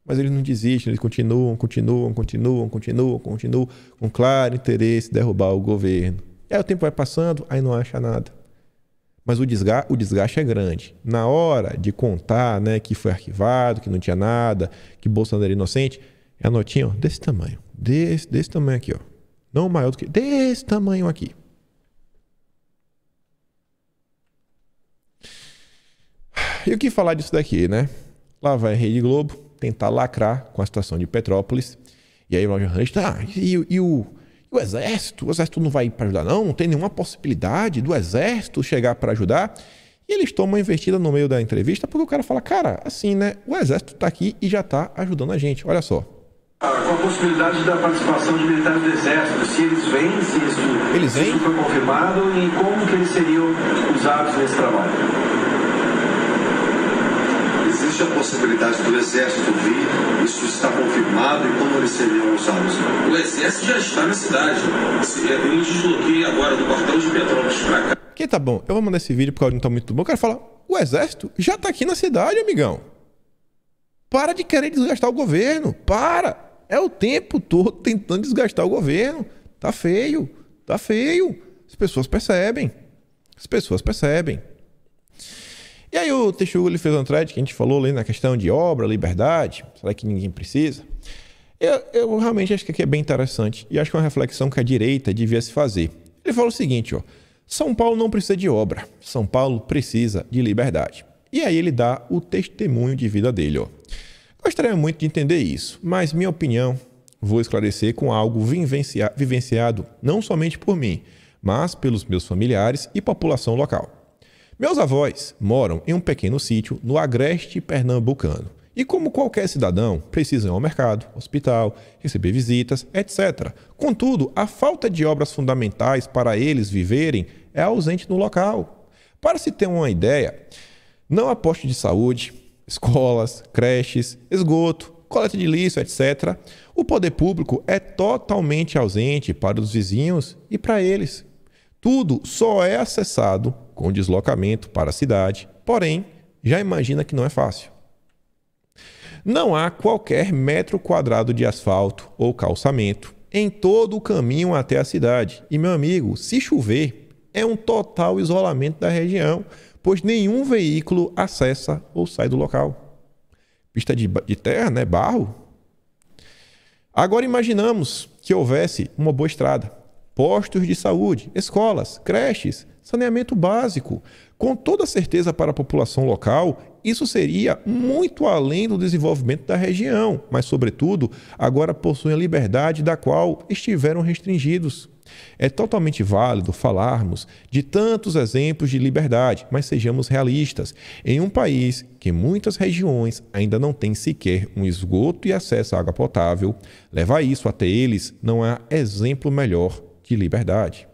Mas eles não desistem, eles continuam, continuam, continuam, continuam, continuam, com claro interesse de derrubar o governo. aí o tempo vai passando, aí não acha nada. Mas o desgaste, o desgaste é grande. Na hora de contar né, que foi arquivado, que não tinha nada, que Bolsonaro era inocente, é a notinha ó, desse tamanho. Desse, desse tamanho aqui, ó. Não maior do que. Desse tamanho aqui. E o que falar disso daqui, né? Lá vai a Rede Globo, tentar lacrar com a situação de Petrópolis. E aí o Roger Hunt, ah, tá, e, e o, o exército? O exército não vai para ajudar, não? Não tem nenhuma possibilidade do exército chegar para ajudar? E eles tomam uma investida no meio da entrevista porque o cara fala, cara, assim, né? O exército está aqui e já está ajudando a gente. Olha só. Qual ah, a possibilidade da participação de militares do exército, se eles vêm, se isso, eles vêm? se isso foi confirmado e como que eles seriam usados nesse trabalho? existe a possibilidade do Exército vir, isso está confirmado e como eles seriam usados? O Exército já está na cidade. Eu me desloquei agora do quartel de Petrópolis para cá. Que tá bom, eu vou mandar esse vídeo porque o áudio não tá muito bom. O cara fala: o Exército já tá aqui na cidade, amigão. Para de querer desgastar o governo. Para! É o tempo todo tentando desgastar o governo. Tá feio, tá feio. As pessoas percebem. As pessoas percebem. E aí o Teixuga ele fez um thread que a gente falou ali na questão de obra, liberdade, será que ninguém precisa? Eu, eu realmente acho que aqui é bem interessante e acho que é uma reflexão que a direita devia se fazer. Ele fala o seguinte, ó, São Paulo não precisa de obra, São Paulo precisa de liberdade. E aí ele dá o testemunho de vida dele, ó. Gostaria muito de entender isso, mas minha opinião vou esclarecer com algo vivenciado não somente por mim, mas pelos meus familiares e população local. Meus avós moram em um pequeno sítio no agreste pernambucano. E como qualquer cidadão, precisam ir ao mercado, hospital, receber visitas, etc. Contudo, a falta de obras fundamentais para eles viverem é ausente no local. Para se ter uma ideia, não há posto de saúde, escolas, creches, esgoto, coleta de lixo, etc. O poder público é totalmente ausente para os vizinhos e para eles. Tudo só é acessado com deslocamento para a cidade, porém, já imagina que não é fácil. Não há qualquer metro quadrado de asfalto ou calçamento em todo o caminho até a cidade. E, meu amigo, se chover, é um total isolamento da região, pois nenhum veículo acessa ou sai do local. Pista de, de terra, né? Barro. Agora imaginamos que houvesse uma boa estrada postos de saúde, escolas, creches, saneamento básico. Com toda certeza para a população local, isso seria muito além do desenvolvimento da região, mas, sobretudo, agora possuem a liberdade da qual estiveram restringidos. É totalmente válido falarmos de tantos exemplos de liberdade, mas sejamos realistas. Em um país que muitas regiões ainda não têm sequer um esgoto e acesso à água potável, levar isso até eles não há exemplo melhor de liberdade.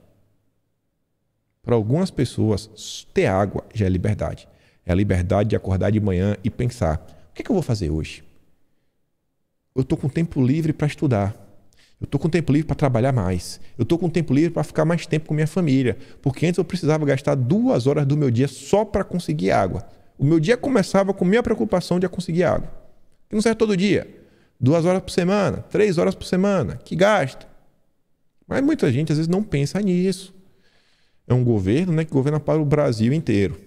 Para algumas pessoas, ter água já é liberdade. É a liberdade de acordar de manhã e pensar: o que, é que eu vou fazer hoje? Eu estou com tempo livre para estudar. Eu estou com tempo livre para trabalhar mais. Eu estou com tempo livre para ficar mais tempo com minha família. Porque antes eu precisava gastar duas horas do meu dia só para conseguir água. O meu dia começava com minha preocupação de conseguir água. Que não serve todo dia. Duas horas por semana, três horas por semana, que gasto? Mas muita gente às vezes não pensa nisso. É um governo né, que governa para o Brasil inteiro.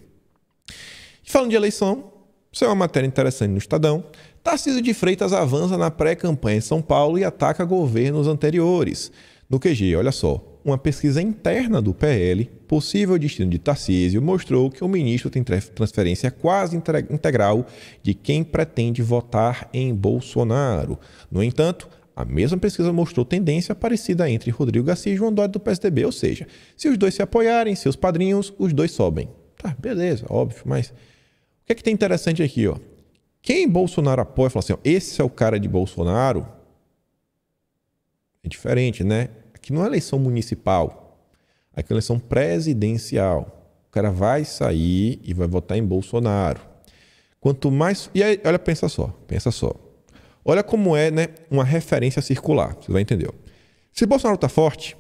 E falando de eleição, isso é uma matéria interessante no Estadão. Tarcísio de Freitas avança na pré-campanha em São Paulo e ataca governos anteriores. No QG, olha só, uma pesquisa interna do PL, possível destino de Tarcísio, mostrou que o ministro tem transferência quase integral de quem pretende votar em Bolsonaro. No entanto, a mesma pesquisa mostrou tendência parecida entre Rodrigo Garcia e João Dória do PSDB, ou seja, se os dois se apoiarem, seus padrinhos, os dois sobem. Tá, beleza, óbvio, mas o que é que tem interessante aqui, ó? Quem Bolsonaro apoia, fala assim, ó, esse é o cara de Bolsonaro. É diferente, né? Aqui não é eleição municipal, aqui é eleição presidencial. O cara vai sair e vai votar em Bolsonaro. Quanto mais. E aí, olha, pensa só, pensa só. Olha como é né, uma referência circular, você vai entender. Se Bolsonaro está forte,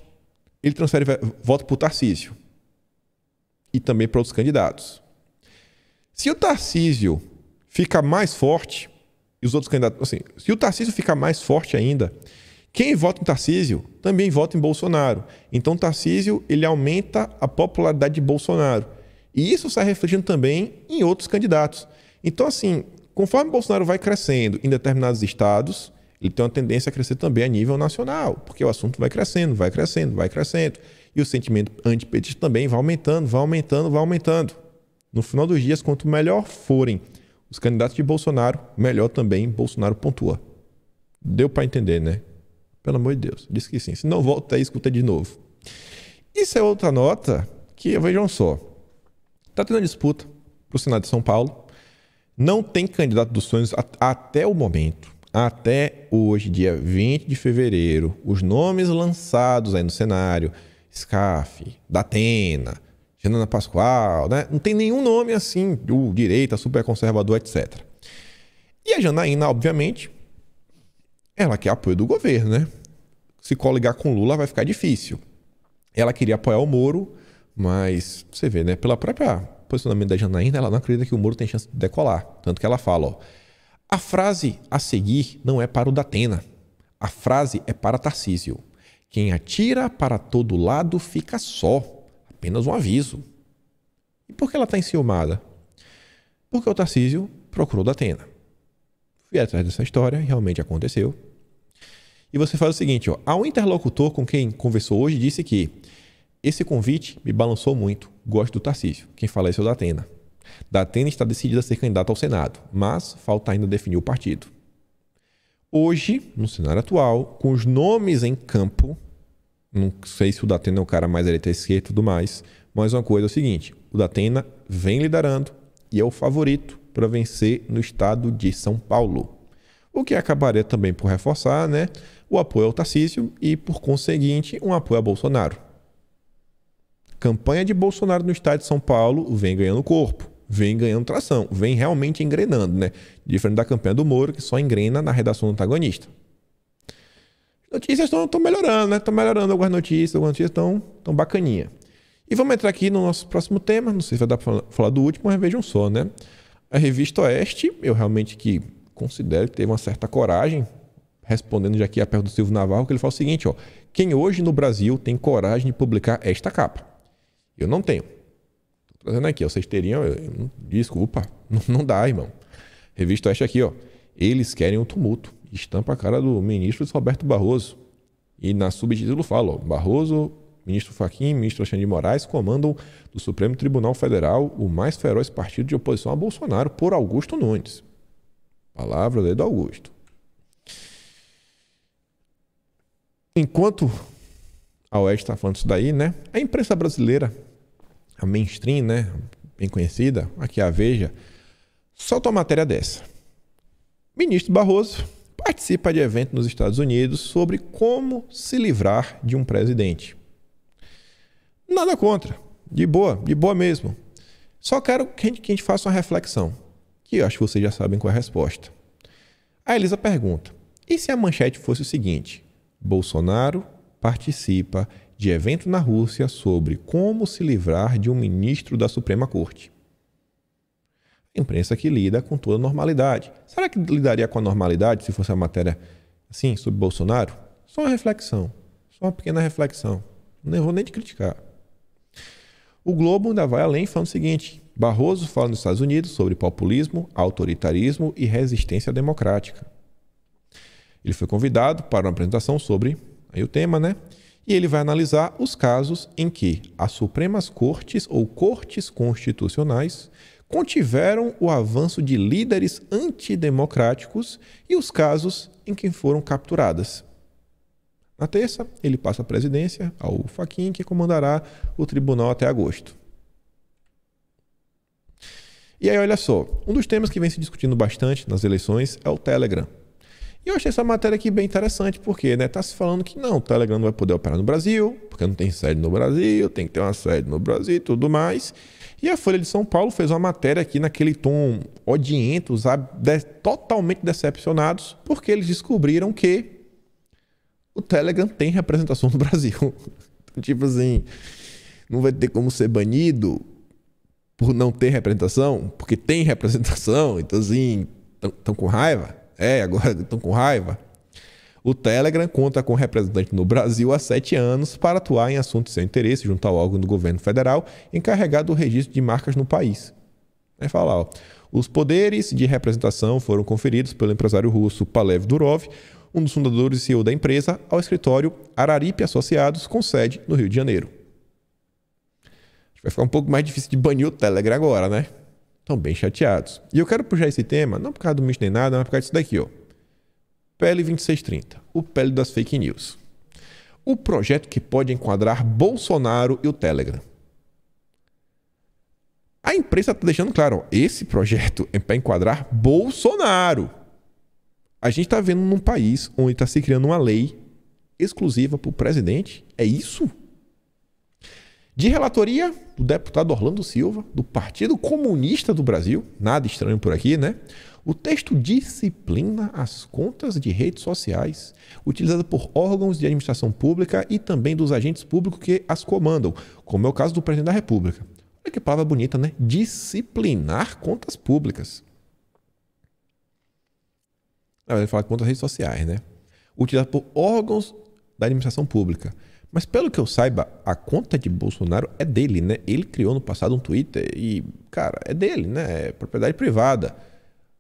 ele transfere voto para o Tarcísio e também para outros candidatos. Se o Tarcísio fica mais forte, e os outros candidatos. Assim, se o Tarcísio ficar mais forte ainda, quem vota em Tarcísio também vota em Bolsonaro. Então, Tarcísio ele aumenta a popularidade de Bolsonaro. E isso sai refletindo também em outros candidatos. Então, assim, conforme Bolsonaro vai crescendo em determinados estados, ele tem uma tendência a crescer também a nível nacional, porque o assunto vai crescendo, vai crescendo, vai crescendo. E o sentimento antipetista também vai aumentando, vai aumentando, vai aumentando. No final dos dias, quanto melhor forem os candidatos de Bolsonaro, melhor também Bolsonaro pontua. Deu para entender, né? Pelo amor de Deus. Diz que sim. Se não, volta aí e escuta de novo. Isso é outra nota que, vejam só, está tendo disputa para o Senado de São Paulo não tem candidato dos sonhos a, até o momento. Até hoje, dia 20 de fevereiro, os nomes lançados aí no cenário, SCAF, Datena, Janana Pascoal, né? Não tem nenhum nome assim, o direita, superconservador, etc. E a Janaína, obviamente, ela quer apoio do governo, né? Se coligar com Lula vai ficar difícil. Ela queria apoiar o Moro, mas você vê, né? Pela própria posicionamento da Janaína, ela não acredita que o muro tem chance de decolar. Tanto que ela fala, ó, a frase a seguir não é para o Datena. A frase é para Tarcísio. Quem atira para todo lado fica só. Apenas um aviso. E por que ela está enciumada? Porque o Tarcísio procurou Datena. Fui atrás dessa história, realmente aconteceu. E você faz o seguinte, ó, ao interlocutor com quem conversou hoje disse que esse convite me balançou muito gosto do Tarcísio. Quem fala isso é o Datena. Datena está decidida a ser candidato ao Senado, mas falta ainda definir o partido. Hoje, no cenário atual, com os nomes em campo, não sei se o Datena é o cara mais eleito à esquerda e tudo mais, mas uma coisa é o seguinte: o Datena vem liderando e é o favorito para vencer no estado de São Paulo. O que acabaria também por reforçar né, o apoio ao Tarcísio e, por conseguinte, um apoio a Bolsonaro campanha de Bolsonaro no estado de São Paulo vem ganhando corpo, vem ganhando tração, vem realmente engrenando, né? Diferente da campanha do Moro, que só engrena na redação do antagonista. Notícias estão melhorando, né? Estão melhorando algumas notícias, algumas notícias estão tão bacaninha. E vamos entrar aqui no nosso próximo tema. Não sei se vai dar para falar do último, mas vejam só, né? A revista Oeste, eu realmente que considero que teve uma certa coragem, respondendo já aqui a pergunta do Silvio Navarro, que ele fala o seguinte, ó. Quem hoje no Brasil tem coragem de publicar esta capa? Eu não tenho. Estou trazendo aqui, ó, vocês teriam. Eu, eu, desculpa, não, não dá, irmão. Revista Oeste aqui, ó. Eles querem o um tumulto. Estampa a cara do ministro Roberto Barroso. E na subtítulo fala, ó, Barroso, ministro Faquim, ministro Alexandre de Moraes comandam do Supremo Tribunal Federal o mais feroz partido de oposição a Bolsonaro por Augusto Nunes. Palavras do Augusto. Enquanto a Oeste está falando isso daí, né? A imprensa brasileira a mainstream, né? Bem conhecida, aqui a Veja, solta uma matéria dessa. Ministro Barroso participa de evento nos Estados Unidos sobre como se livrar de um presidente. Nada contra. De boa, de boa mesmo. Só quero que a gente, que a gente faça uma reflexão, que eu acho que vocês já sabem qual é a resposta. A Elisa pergunta: e se a manchete fosse o seguinte? Bolsonaro participa de evento na Rússia sobre como se livrar de um ministro da Suprema Corte. A imprensa que lida com toda a normalidade. Será que lidaria com a normalidade se fosse a matéria assim, sobre Bolsonaro? Só uma reflexão. Só uma pequena reflexão. Não vou nem te criticar. O Globo ainda vai além falando o seguinte: Barroso fala nos Estados Unidos sobre populismo, autoritarismo e resistência democrática. Ele foi convidado para uma apresentação sobre aí o tema, né? e ele vai analisar os casos em que as Supremas Cortes ou Cortes Constitucionais contiveram o avanço de líderes antidemocráticos e os casos em que foram capturadas. Na terça, ele passa a presidência ao Faquin, que comandará o tribunal até agosto. E aí, olha só, um dos temas que vem se discutindo bastante nas eleições é o Telegram. E eu achei essa matéria aqui bem interessante, porque né, tá se falando que não, o Telegram não vai poder operar no Brasil, porque não tem sede no Brasil, tem que ter uma sede no Brasil e tudo mais. E a Folha de São Paulo fez uma matéria aqui naquele tom odiento, totalmente decepcionados, porque eles descobriram que o Telegram tem representação no Brasil. Então, tipo assim, não vai ter como ser banido por não ter representação, porque tem representação, então assim, estão com raiva. É, agora estão com raiva. O Telegram conta com representante no Brasil há sete anos para atuar em assuntos de seu interesse junto ao órgão do governo federal encarregado do registro de marcas no país. Vai falar, ó, os poderes de representação foram conferidos pelo empresário russo Palev Durov, um dos fundadores e CEO da empresa, ao escritório Araripe Associados, com sede no Rio de Janeiro. Vai ficar um pouco mais difícil de banir o Telegram agora, né? estão bem chateados. E eu quero puxar esse tema, não por causa do misto nem nada, mas por causa disso daqui, ó. PL 2630, o PL das fake news. O projeto que pode enquadrar Bolsonaro e o Telegram. A imprensa está deixando claro, ó, esse projeto é para enquadrar Bolsonaro. A gente está vendo num país onde está se criando uma lei exclusiva para o presidente. É isso? De relatoria, o deputado Orlando Silva, do Partido Comunista do Brasil, nada estranho por aqui, né? O texto disciplina as contas de redes sociais utilizadas por órgãos de administração pública e também dos agentes públicos que as comandam, como é o caso do presidente da República. Olha que palavra bonita, né? Disciplinar contas públicas. Na ah, verdade, falar de contas redes sociais, né? Utilizadas por órgãos da administração pública mas pelo que eu saiba, a conta de Bolsonaro é dele, né? Ele criou no passado um Twitter e, cara, é dele, né? É propriedade privada.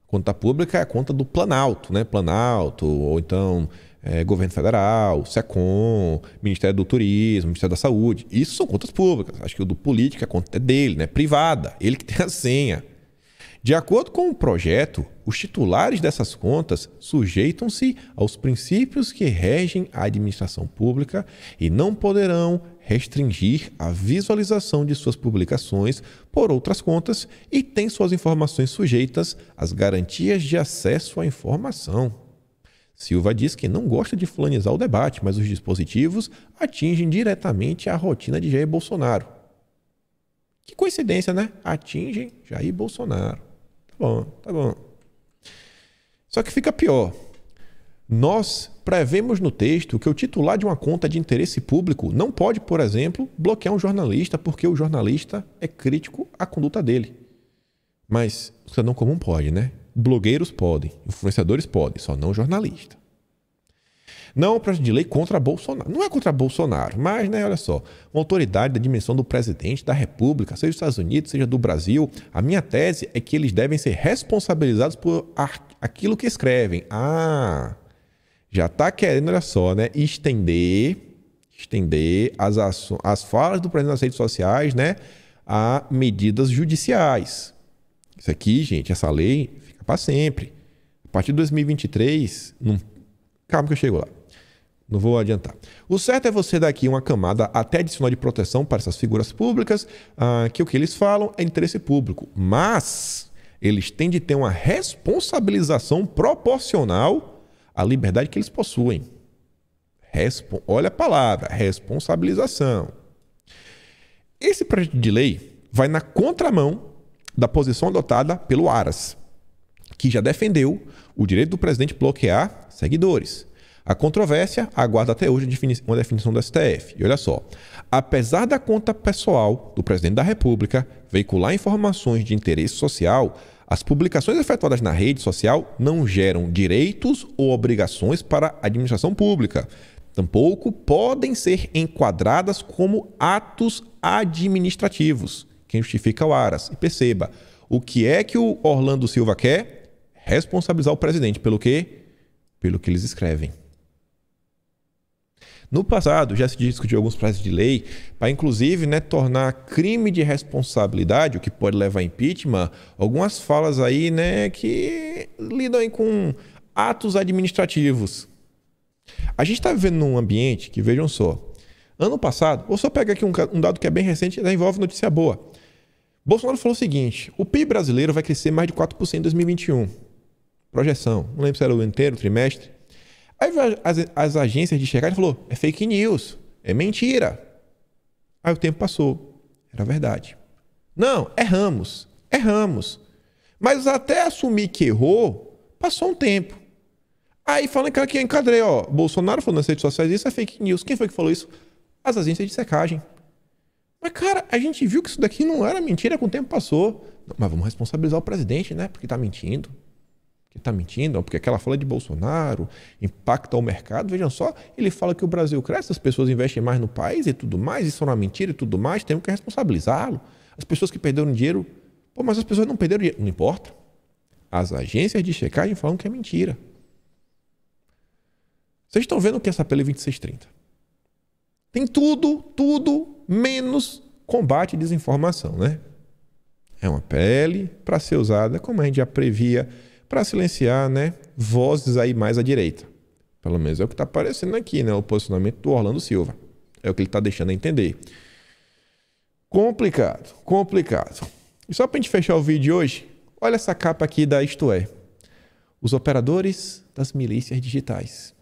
Conta pública é a conta do Planalto, né? Planalto, ou então é, Governo Federal, SECOM, Ministério do Turismo, Ministério da Saúde. Isso são contas públicas. Acho que o do político é a conta é dele, né? Privada. Ele que tem a senha. De acordo com o projeto, os titulares dessas contas sujeitam-se aos princípios que regem a administração pública e não poderão restringir a visualização de suas publicações por outras contas e têm suas informações sujeitas às garantias de acesso à informação. Silva diz que não gosta de fulanizar o debate, mas os dispositivos atingem diretamente a rotina de Jair Bolsonaro. Que coincidência, né? Atingem Jair Bolsonaro tá bom, tá bom. Só que fica pior. Nós prevemos no texto que o titular de uma conta de interesse público não pode, por exemplo, bloquear um jornalista porque o jornalista é crítico à conduta dele. Mas o cidadão comum pode, né? Blogueiros podem, influenciadores podem, só não jornalista. Não é um projeto de lei contra Bolsonaro. Não é contra Bolsonaro, mas, né, olha só, uma autoridade da dimensão do presidente da República, seja dos Estados Unidos, seja do Brasil, a minha tese é que eles devem ser responsabilizados por aquilo que escrevem. Ah, já está querendo, olha só, né, estender, estender as, as falas do presidente nas redes sociais, né, a medidas judiciais. Isso aqui, gente, essa lei fica para sempre. A partir de 2023, não... calma que eu chego lá. Não vou adiantar. O certo é você dar aqui uma camada até adicional de proteção para essas figuras públicas, ah, que o que eles falam é interesse público. Mas eles têm de ter uma responsabilização proporcional à liberdade que eles possuem. Respo Olha a palavra, responsabilização. Esse projeto de lei vai na contramão da posição adotada pelo Aras, que já defendeu o direito do presidente bloquear seguidores. A controvérsia aguarda até hoje uma definição do STF. E olha só, apesar da conta pessoal do presidente da República veicular informações de interesse social, as publicações efetuadas na rede social não geram direitos ou obrigações para a administração pública. Tampouco podem ser enquadradas como atos administrativos. Quem justifica é o Aras. E perceba, o que é que o Orlando Silva quer? Responsabilizar o presidente pelo quê? Pelo que eles escrevem. No passado, já se discutiu alguns projetos de lei para, inclusive, né, tornar crime de responsabilidade, o que pode levar a impeachment, algumas falas aí né, que lidam com atos administrativos. A gente está vivendo num ambiente que, vejam só, ano passado, vou só pegar aqui um, um dado que é bem recente e né, envolve notícia boa. Bolsonaro falou o seguinte: o PIB brasileiro vai crescer mais de 4% em 2021. Projeção, não lembro se era o inteiro, o trimestre. Aí as, as agências de checagem falou: é fake news, é mentira. Aí o tempo passou, era verdade. Não, erramos, erramos. Mas até assumir que errou, passou um tempo. Aí falam que aqui encadrei, ó, Bolsonaro falou nas redes sociais, isso é fake news. Quem foi que falou isso? As agências de secagem. Mas, cara, a gente viu que isso daqui não era mentira, com o tempo passou. Mas vamos responsabilizar o presidente, né? Porque tá mentindo que está mentindo, porque aquela fala é de Bolsonaro impacta o mercado. Vejam só, ele fala que o Brasil cresce, as pessoas investem mais no país e tudo mais, isso é uma mentira e tudo mais, temos que responsabilizá-lo. As pessoas que perderam dinheiro, pô, mas as pessoas não perderam dinheiro. Não importa. As agências de checagem falam que é mentira. Vocês estão vendo o que é essa pele 2630? Tem tudo, tudo, menos combate à desinformação, né? É uma pele para ser usada, como a gente já previa para silenciar né, vozes aí mais à direita. Pelo menos é o que está aparecendo aqui, né? O posicionamento do Orlando Silva. É o que ele está deixando a entender. Complicado, complicado. E só para a gente fechar o vídeo de hoje, olha essa capa aqui da Isto É. Os operadores das milícias digitais.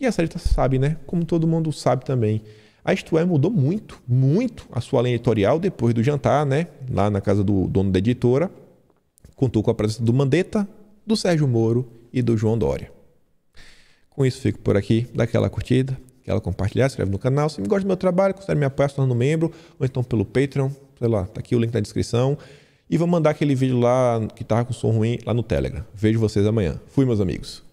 E a Sarita tá, sabe, né? Como todo mundo sabe também. A Isto É mudou muito, muito a sua linha editorial depois do jantar, né? Lá na casa do dono da editora. Contou com a presença do Mandetta, do Sérgio Moro e do João Dória. Com isso, fico por aqui. Dá aquela curtida, aquela compartilhar, se inscreve no canal. Se me gosta do meu trabalho, considere me apoiar se tornando membro, ou então pelo Patreon, sei lá, tá aqui o link na descrição. E vou mandar aquele vídeo lá que tava com som ruim lá no Telegram. Vejo vocês amanhã. Fui, meus amigos.